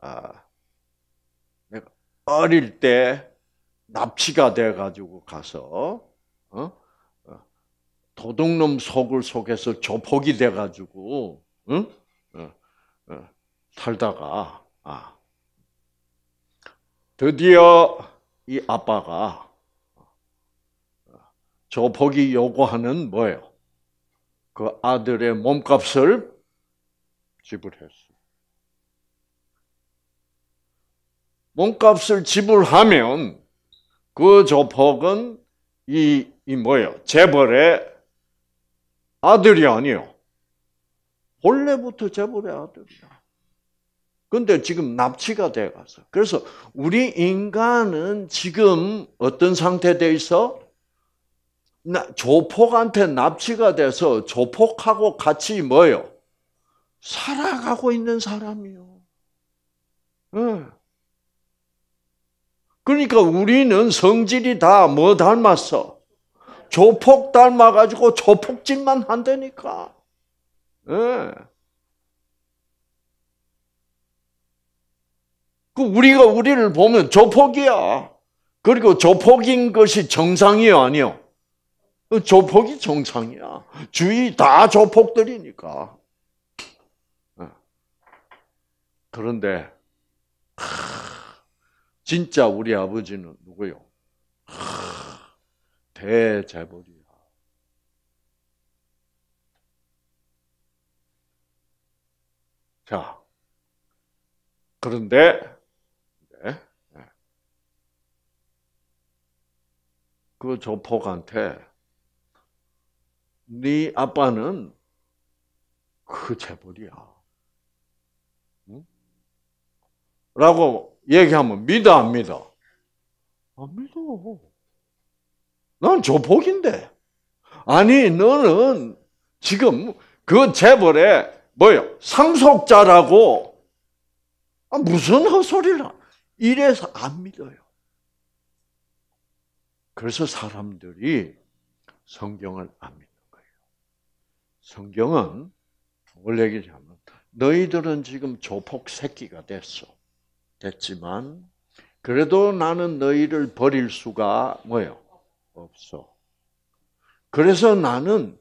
아, 내가 어릴 때 납치가 돼가지고 가서 어? 도둑놈 속을 속에서 조폭이 돼가지고 응? 어, 어, 살다가 아. 드디어 이 아빠가 조폭이 요구하는 뭐예요? 그 아들의 몸값을 지불했어. 몸값을 지불하면 그 조폭은 이, 이 뭐예요? 재벌의 아들이 아니에요. 본래부터 재벌의 아들이야. 근데 지금 납치가 돼가서. 그래서 우리 인간은 지금 어떤 상태 돼 있어? 조폭한테 납치가 돼서 조폭하고 같이 뭐요? 살아가고 있는 사람이요. 네. 그러니까 우리는 성질이 다 뭐 닮았어? 조폭 닮아가지고 조폭질만 한다니까. 예. 그 우리가 우리를 보면 조폭이야. 그리고 조폭인 것이 정상이요 아니요? 조폭이 정상이야. 주위 다 조폭들이니까. 예. 그런데 진짜 우리 아버지는 누구요? 대재벌이야. 자, 그런데 네, 네, 그 조폭한테 네 아빠는 그 재벌이야. 응? 라고 얘기하면 믿어 안 믿어? 안 믿어. 난 조폭인데. 아니, 너는 지금 그 재벌의 뭐요? 상속자라고 아, 무슨 헛소리라. 이래서 안 믿어요. 그래서 사람들이 성경을 안 믿는 거예요. 성경은 원래 얘기하면 너희들은 지금 조폭 새끼가 됐어. 됐지만 그래도 나는 너희를 버릴 수가 뭐예요? 없어. 그래서 나는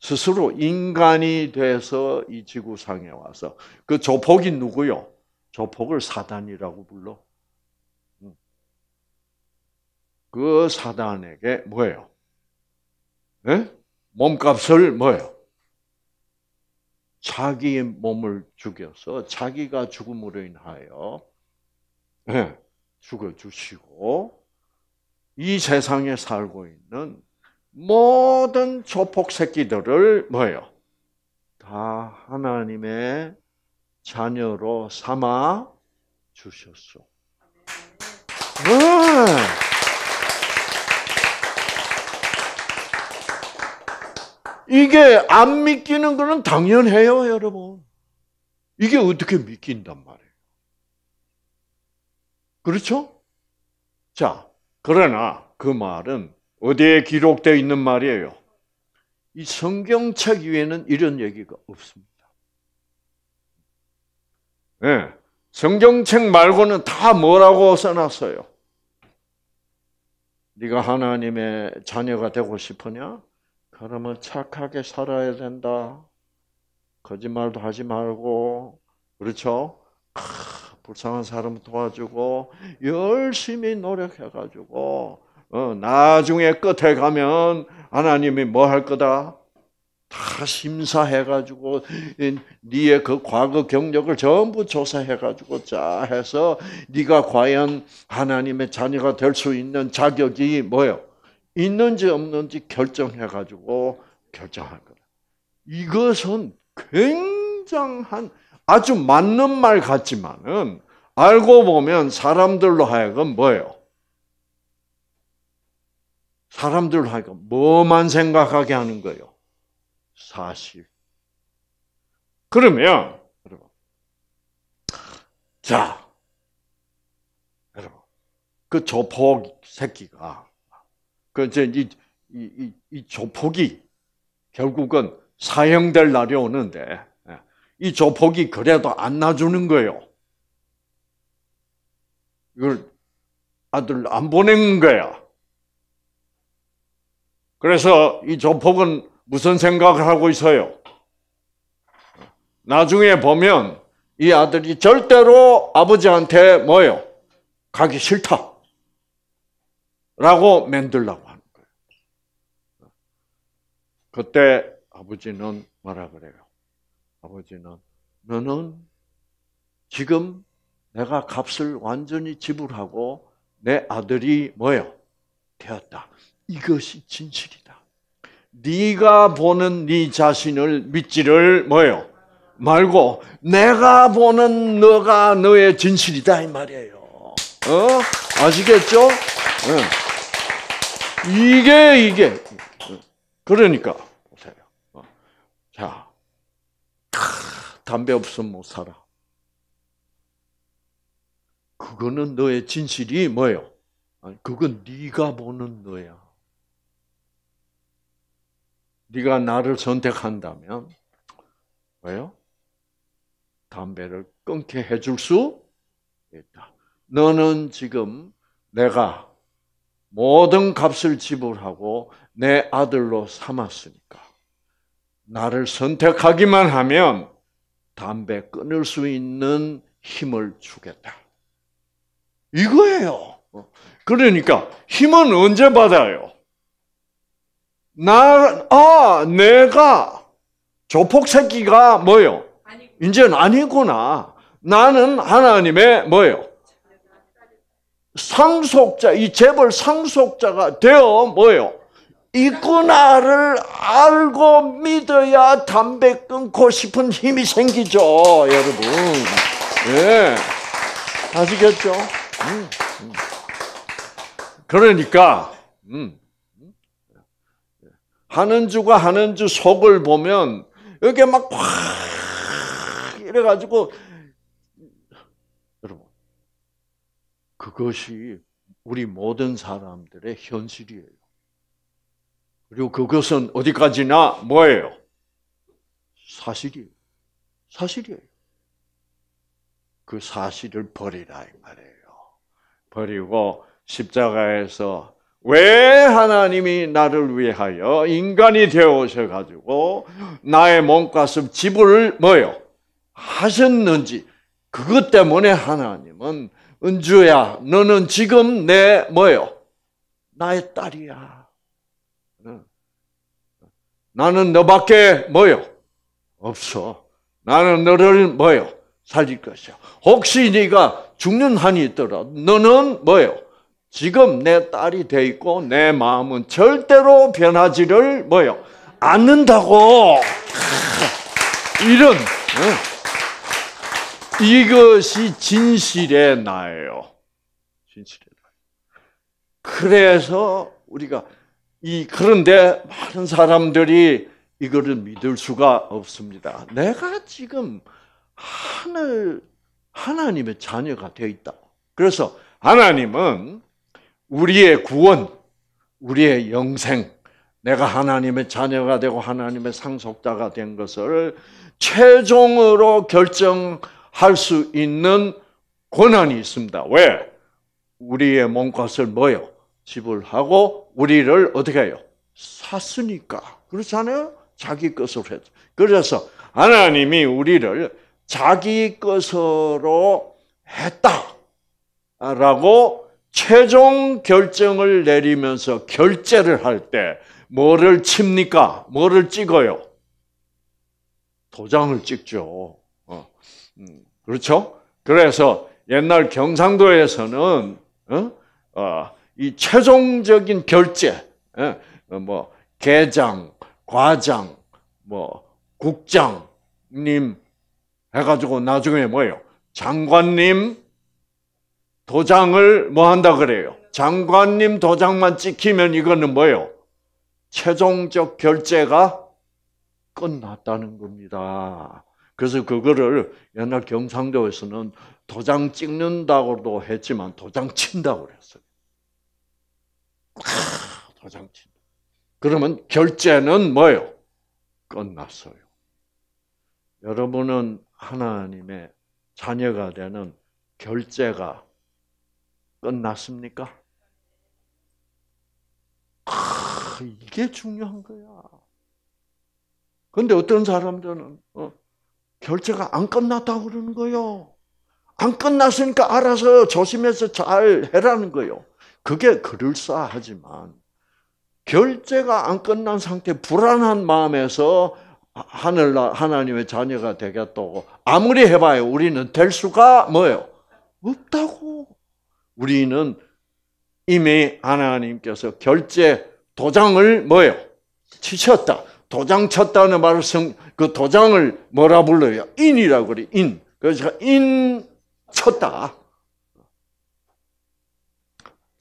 스스로 인간이 돼서 이 지구상에 와서 그 조폭이 누구요? 조폭을 사단이라고 불러. 그 사단에게 뭐예요? 네? 몸값을 뭐예요? 자기 몸을 죽여서 자기가 죽음으로 인하여 네, 예, 죽어 주시고 이 세상에 살고 있는 모든 조폭 새끼들을 뭐예요? 다 하나님의 자녀로 삼아 주셨어. 네. 이게 안 믿기는 거는 당연해요, 여러분. 이게 어떻게 믿긴단 말이에요. 그렇죠? 자, 그러나 그 말은 어디에 기록되어 있는 말이에요? 이 성경책 위에는 이런 얘기가 없습니다. 예. 네. 성경책 말고는 다 뭐라고 써놨어요? 네가 하나님의 자녀가 되고 싶으냐? 그러면 착하게 살아야 된다. 거짓말도 하지 말고, 그렇죠? 불쌍한 사람 도와주고 열심히 노력해 가지고 어, 나중에 끝에 가면 하나님이 뭐 할 거다? 다 심사해 가지고 네의 그 과거 경력을 전부 조사해 가지고 자 해서 네가 과연 하나님의 자녀가 될 수 있는 자격이 뭐예요? 있는지 없는지 결정해 가지고 결정할 거다. 이것은 굉장한 아주 맞는 말 같지만은 알고 보면 사람들로 하여금 뭐예요? 사람들로 하여금 뭐만 생각하게 하는 거예요? 사실. 그러면 여러분, 자 여러분 그 조폭 새끼가 그 이제 이, 이, 이, 조폭이 결국은 사형될 날이 오는데 이 조폭이 그래도 안 놔주는 거예요. 이걸 아들 안 보낸 거야. 그래서 이 조폭은 무슨 생각을 하고 있어요? 나중에 보면 이 아들이 절대로 아버지한테 뭐요? 가기 싫다. 라고 만들라고 하는 거예요. 그때 아버지는 뭐라 그래요? 아버지는 너는 지금 내가 값을 완전히 지불하고 내 아들이 뭐요? 되었다. 이것이 진실이다. 네가 보는 네 자신을 믿지를 뭐요? 말고 내가 보는 너가 너의 진실이다 이 말이에요. 어? 아시겠죠? 네. 이게 이게 그러니까 보세요. 어. 자 담배 없으면 못 살아. 그거는 너의 진실이 뭐예요? 그건 네가 보는 너야. 네가 나를 선택한다면 왜요? 담배를 끊게 해줄 수 있다. 너는 지금 내가 모든 값을 지불하고 내 아들로 삼았으니까 나를 선택하기만 하면 담배 끊을 수 있는 힘을 주겠다. 이거예요. 그러니까 힘은 언제 받아요? 나, 아, 내가 조폭 새끼가 뭐요? 이제는 아니구나. 나는 하나님의 뭐요? 상속자, 이 재벌 상속자가 되어 뭐요? 있구나를 알고 믿어야 담배 끊고 싶은 힘이 생기죠, 여러분. 예. 아시겠죠? 음, 음. 그러니까, 음. 하는 주가 하는 주 속을 보면, 이렇게 막 확, 이래가지고, 여러분, 그것이 우리 모든 사람들의 현실이에요. 그리고 그것은 어디까지나 뭐예요? 사실이에요. 사실이에요. 그 사실을 버리라 이 말이에요. 버리고 십자가에서 왜 하나님이 나를 위하여 인간이 되어 오셔 가지고 나의 몸값을 지불을 뭐요? 하셨는지 그것 때문에 하나님은 은주야 너는 지금 내 뭐요? 나의 딸이야. 나는 너밖에 뭐요? 없어. 나는 너를 뭐요? 살릴 것이야. 혹시 네가 죽는 한이 있더라도 너는 뭐요? 지금 내 딸이 돼 있고 내 마음은 절대로 변하지를 뭐요? 않는다고. 이런 어? 이것이 진실의 나예요. 진실의 나. 그래서 우리가 이 그런데 많은 사람들이 이거를 믿을 수가 없습니다. 내가 지금 하늘 하나님의 자녀가 되어 있다. 그래서 하나님은 우리의 구원, 우리의 영생, 내가 하나님의 자녀가 되고 하나님의 상속자가 된 것을 최종으로 결정할 수 있는 권한이 있습니다. 왜? 우리의 몸값을 뭐요? 지불하고 우리를 어떻게 해요? 샀으니까. 그렇잖아요? 자기 것으로 했죠. 그래서 하나님이 우리를 자기 것으로 했다라고 최종 결정을 내리면서 결제를 할 때 뭐를 칩니까? 뭐를 찍어요? 도장을 찍죠. 어. 음. 그렇죠? 그래서 옛날 경상도에서는 어? 어, 이 최종적인 결제, 예, 뭐 계장, 과장, 뭐 국장님 해가지고 나중에 뭐예요? 장관님 도장을 뭐 한다 그래요? 장관님 도장만 찍히면 이거는 뭐예요? 최종적 결제가 끝났다는 겁니다. 그래서 그거를 옛날 경상도에서는 도장 찍는다고도 했지만 도장 친다고 그랬어요. 도장친. 그러면 결제는 뭐요? 끝났어요. 여러분은 하나님의 자녀가 되는 결제가 끝났습니까? 아, 이게 중요한 거야. 근데 어떤 사람들은 어, 결제가 안 끝났다고 그러는 거요. 안 끝났으니까 알아서 조심해서 잘 해라는 거요. 그게 그럴싸하지만 결제가 안 끝난 상태 불안한 마음에서 하늘 하나님의 자녀가 되겠다고 아무리 해봐요 우리는 될 수가 뭐요 없다고 우리는 이미 하나님께서 결제 도장을 뭐요 치셨다 도장 쳤다는 말을 성, 그 도장을 뭐라 불러요 인이라고 그래 인 그래서 인 쳤다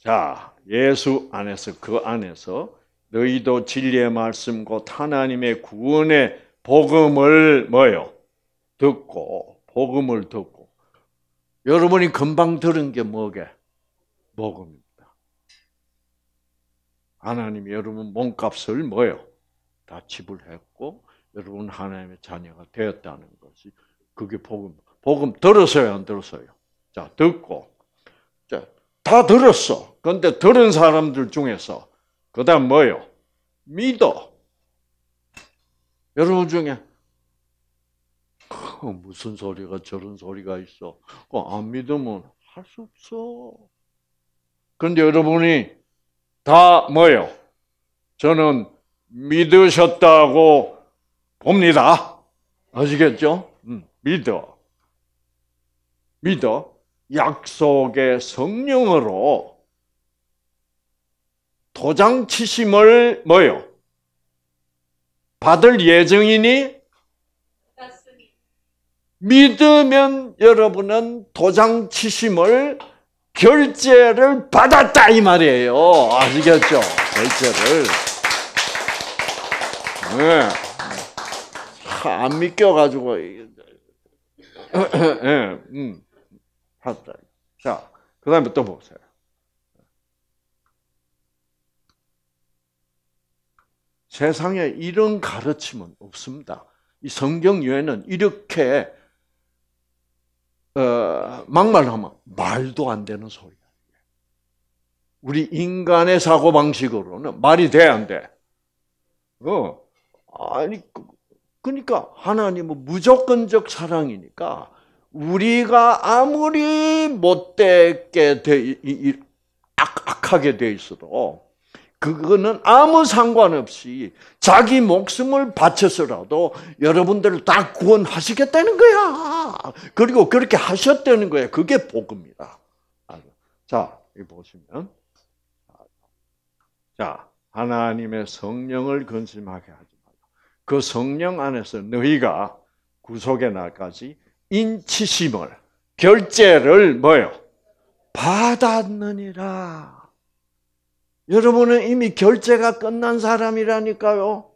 자, 예수 안에서 그 안에서 너희도 진리의 말씀 곧 하나님의 구원의 복음을 뭐요? 듣고 복음을 듣고 여러분이 금방 들은 게 뭐게? 복음입니다. 하나님이 여러분 몸값을 뭐요? 다 지불했고 여러분 하나님의 자녀가 되었다는 것이 그게 복음. 복음 들었어요, 안 들었어요? 자, 듣고. 자, 다 들었어. 그런데 들은 사람들 중에서 그 다음 뭐요? 믿어. 여러분 중에 어, 무슨 소리가 저런 소리가 있어. 그 안 믿으면 할 수 없어. 그런데 여러분이 다뭐요 저는 믿으셨다고 봅니다. 아시겠죠? 음, 믿어. 믿어. 약속의 성령으로 도장치심을 뭐요? 받을 예정이니 믿으면 여러분은 도장치심을 결제를 받았다 이 말이에요. 아시겠죠? 결제를. 네. 안 믿겨가지고 네. 음. 자, 그 다음에 또 보세요. 세상에 이런 가르침은 없습니다. 이 성경 외에는 이렇게 어, 막말하면 말도 안 되는 소리야. 우리 인간의 사고 방식으로는 말이 돼안 돼? 어 아니 그, 그러니까 하나님은 무조건적 사랑이니까 우리가 아무리 못되게 돼, 이, 악하게 돼 있어도 그거는 아무 상관없이 자기 목숨을 바쳐서라도 여러분들을 다 구원하시겠다는 거야. 그리고 그렇게 하셨다는 거야. 그게 복음이다. 자, 이 보시면. 자, 하나님의 성령을 근심하게 하지 말라. 그 성령 안에서 너희가 구속의 날까지 인치심을, 결제를 뭐요? 받았느니라. 여러분은 이미 결제가 끝난 사람이라니까요.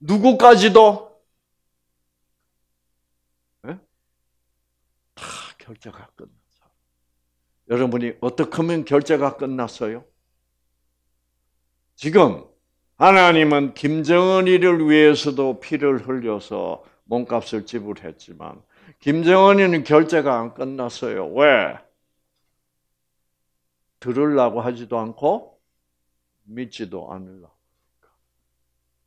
누구까지도 네? 다 결제가 끝난 사람. 여러분이 어떻게 하면 결제가 끝났어요? 지금 하나님은 김정은이를 위해서도 피를 흘려서 몸값을 지불했지만 김정은이는 결제가 안 끝났어요. 왜? 들으려고 하지도 않고 믿지도 않으려고.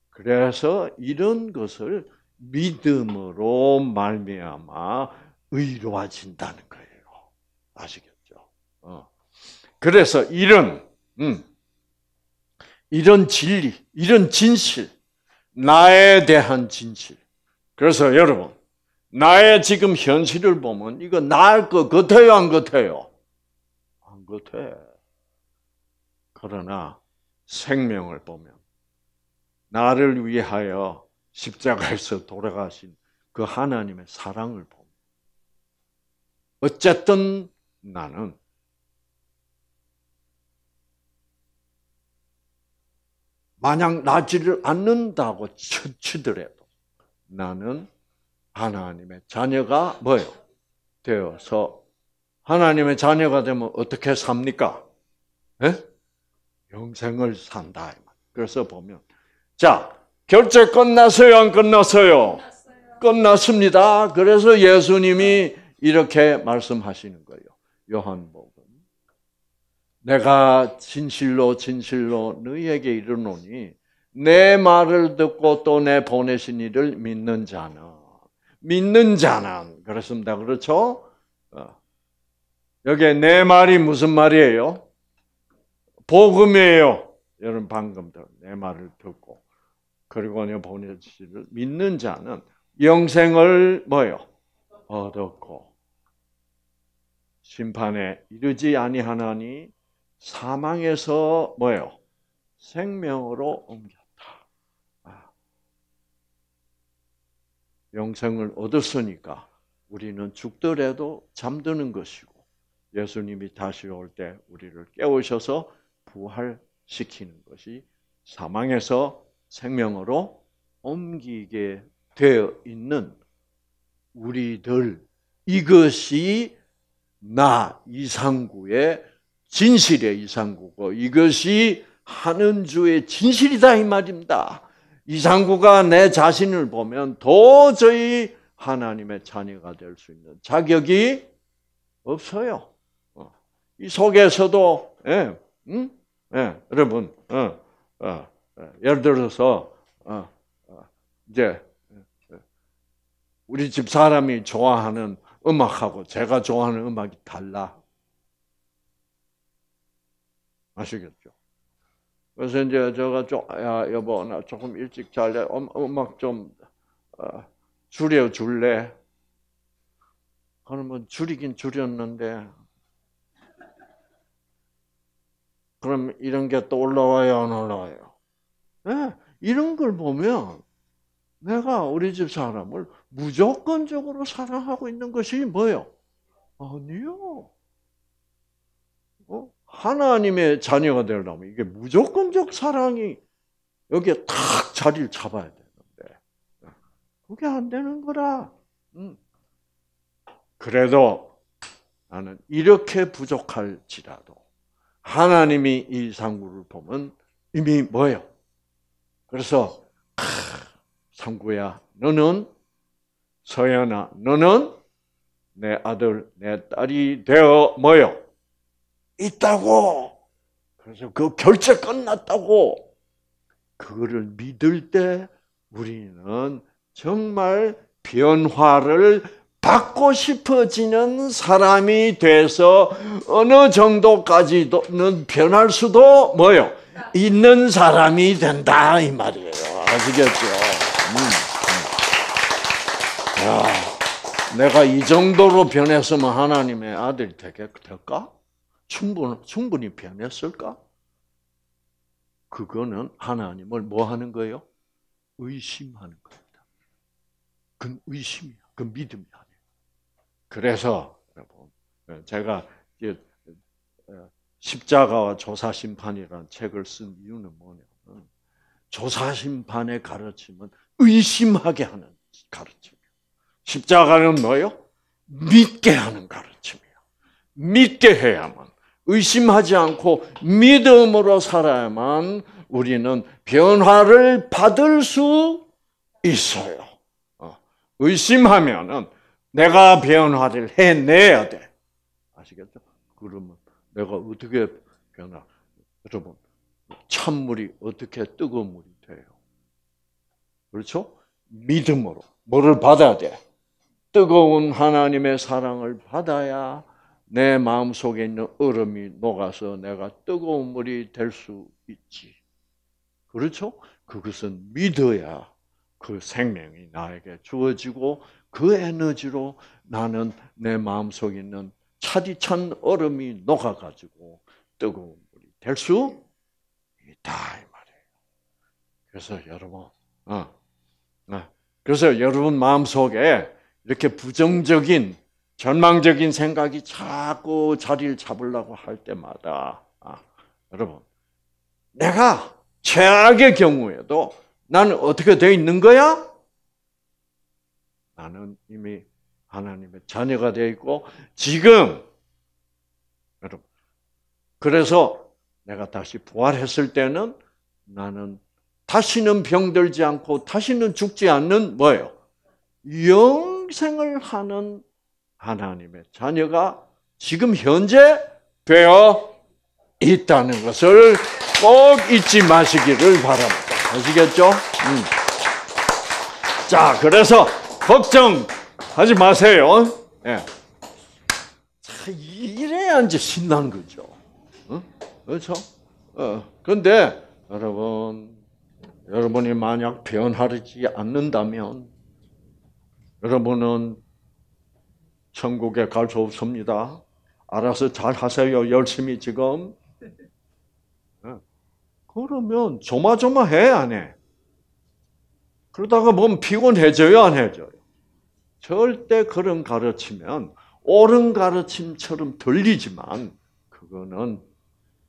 그래서 이런 것을 믿음으로 말미암아 의로워진다는 거예요. 아시겠죠? 어. 그래서 이런 음, 이런 진리, 이런 진실, 나에 대한 진실. 그래서 여러분, 나의 지금 현실을 보면 이거 나을 것 같아요, 안 같아요? 안 같아. 그러나 생명을 보면 나를 위하여 십자가에서 돌아가신 그 하나님의 사랑을 보면 어쨌든 나는 만약 나지를 않는다고 치더라도 나는 하나님의 자녀가 뭐요? 예 되어서 하나님의 자녀가 되면 어떻게 삽니까? 에? 영생을 산다. 그래서 보면 자 결제 끝났어요? 안 끝났어요? 끝났어요. 끝났습니다. 그래서 예수님이 이렇게 말씀하시는 거예요. 요한복음. 내가 진실로 진실로 너희에게 이르노니 내 말을 듣고 또 내 보내신 이를 믿는 자는 믿는 자는 그렇습니다. 그렇죠? 어. 여기에 내 말이 무슨 말이에요? 복음이에요. 여러분 방금 내 말을 듣고 그리고요 보내시를 믿는 자는 영생을 뭐요 얻었고 심판에 이르지 아니하나니 사망에서 뭐요 생명으로 옮겼다. 아. 영생을 얻었으니까 우리는 죽더라도 잠드는 것이고 예수님이 다시 올 때 우리를 깨우셔서 부활시키는 것이 사망에서 생명으로 옮기게 되어 있는 우리들 이것이 나 이상구의 진실의 이상구고 이것이 하는 주의 진실이다 이 말입니다. 이상구가 내 자신을 보면 도저히 하나님의 자녀가 될 수 있는 자격이 없어요. 어, 이 속에서도 예, 응? 음? 예, 여러분, 어, 어, 어, 예를 들어서 어, 어 이제 어, 우리 집 사람이 좋아하는 음악하고 제가 좋아하는 음악이 달라. 아시겠죠? 그래서 이제 제가 좀, 야, 여보, 나 조금 일찍 잘래. 음, 음악 좀 어, 줄여 줄래? 그러면 줄이긴 줄였는데 그럼 이런 게 또 올라와요, 안 올라와요? 네, 이런 걸 보면 내가 우리 집 사람을 무조건적으로 사랑하고 있는 것이 뭐요? 아니요. 어? 하나님의 자녀가 되려면 이게 무조건적 사랑이 여기에 탁 자리를 잡아야 되는데 그게 안 되는 거라. 음. 그래도 나는 이렇게 부족할지라도 하나님이 이 상구를 보면 이미 뭐예요? 그래서 아, 상구야, 너는 서연아, 너는 내 아들, 내 딸이 되어 뭐요? 있다고. 그래서 그 결제 끝났다고. 그거를 믿을 때 우리는 정말 변화를 받고 싶어지는 사람이 돼서 어느 정도까지는 변할 수도 뭐요? 있는 사람이 된다 이 말이에요. 아시겠죠? 음. 음. 야, 내가 이 정도로 변했으면 하나님의 아들이 될까? 충분 충분히 변했을까? 그거는 하나님을 뭐 하는 거예요? 의심하는 겁니다. 그건 의심이야. 그건 믿음이야. 그래서 제가 어, 십자가와 조사심판이라는 책을 쓴 이유는 뭐냐면 조사심판의 가르침은 의심하게 하는 가르침이에요. 십자가는 뭐예요? 믿게 하는 가르침이에요. 믿게 해야만 의심하지 않고 믿음으로 살아야만 우리는 변화를 받을 수 있어요. 어, 의심하면은 내가 변화를 해내야 돼. 아시겠죠? 그러면 내가 어떻게 변화? 여러분, 찬물이 어떻게 뜨거운 물이 돼요? 그렇죠? 믿음으로. 뭐를 받아야 돼? 뜨거운 하나님의 사랑을 받아야 내 마음 속에 있는 얼음이 녹아서 내가 뜨거운 물이 될 수 있지. 그렇죠? 그것은 믿어야 그 생명이 나에게 주어지고 그 에너지로 나는 내 마음속에 있는 차디찬 얼음이 녹아가지고 뜨거운 물이 될 수 있다 이 말이에요. 그래서 여러분, 어, 어. 그래서 여러분 마음 속에 이렇게 부정적인 전망적인 생각이 자꾸 자리를 잡으려고 할 때마다 아, 여러분 내가 최악의 경우에도 나는 어떻게 돼 있는 거야? 나는 이미 하나님의 자녀가 되어 있고 지금 여러분 그래서 내가 다시 부활했을 때는 나는 다시는 병들지 않고 다시는 죽지 않는 뭐예요? 영생을 하는 하나님의 자녀가 지금 현재 되어 있다는 것을 꼭 잊지 마시기를 바랍니다. 아시겠죠? 음. 자, 그래서 걱정하지 마세요. 예. 네. 이래야 이제 신나 거죠. 응? 그렇죠? 어, 근데 여러분, 여러분이 만약 변하지 않는다면 여러분은 천국에 갈 수 없습니다. 알아서 잘 하세요. 열심히 지금. 네. 그러면 조마조마해 안 해? 그러다가 몸 피곤해져요, 안 해져요? 절대 그런 가르침은 옳은 가르침처럼 들리지만 그거는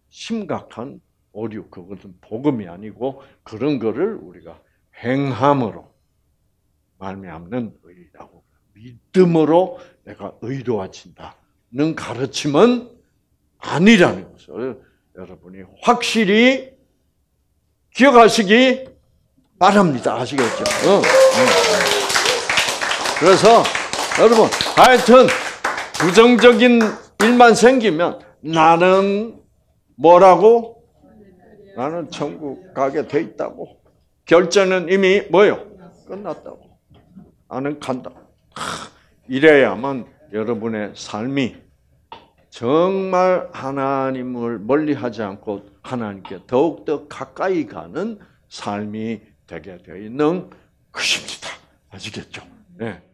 심각한 오류, 그것은 복음이 아니고 그런 거를 우리가 행함으로 말미암는 의라고 리 믿음으로 내가 의도워진다는 가르침은 아니라는 것을 여러분이 확실히 기억하시기 바랍니다. 아시겠죠? 응. 응. 그래서 여러분 하여튼 부정적인 일만 생기면 나는 뭐라고? 나는 천국 가게 돼 있다고. 결제는 이미 뭐요? 끝났다고. 나는 간다. 이래야만 여러분의 삶이 정말 하나님을 멀리하지 않고 하나님께 더욱더 가까이 가는 삶이 되게 되어 있는 것입니다. 아시겠죠? 네.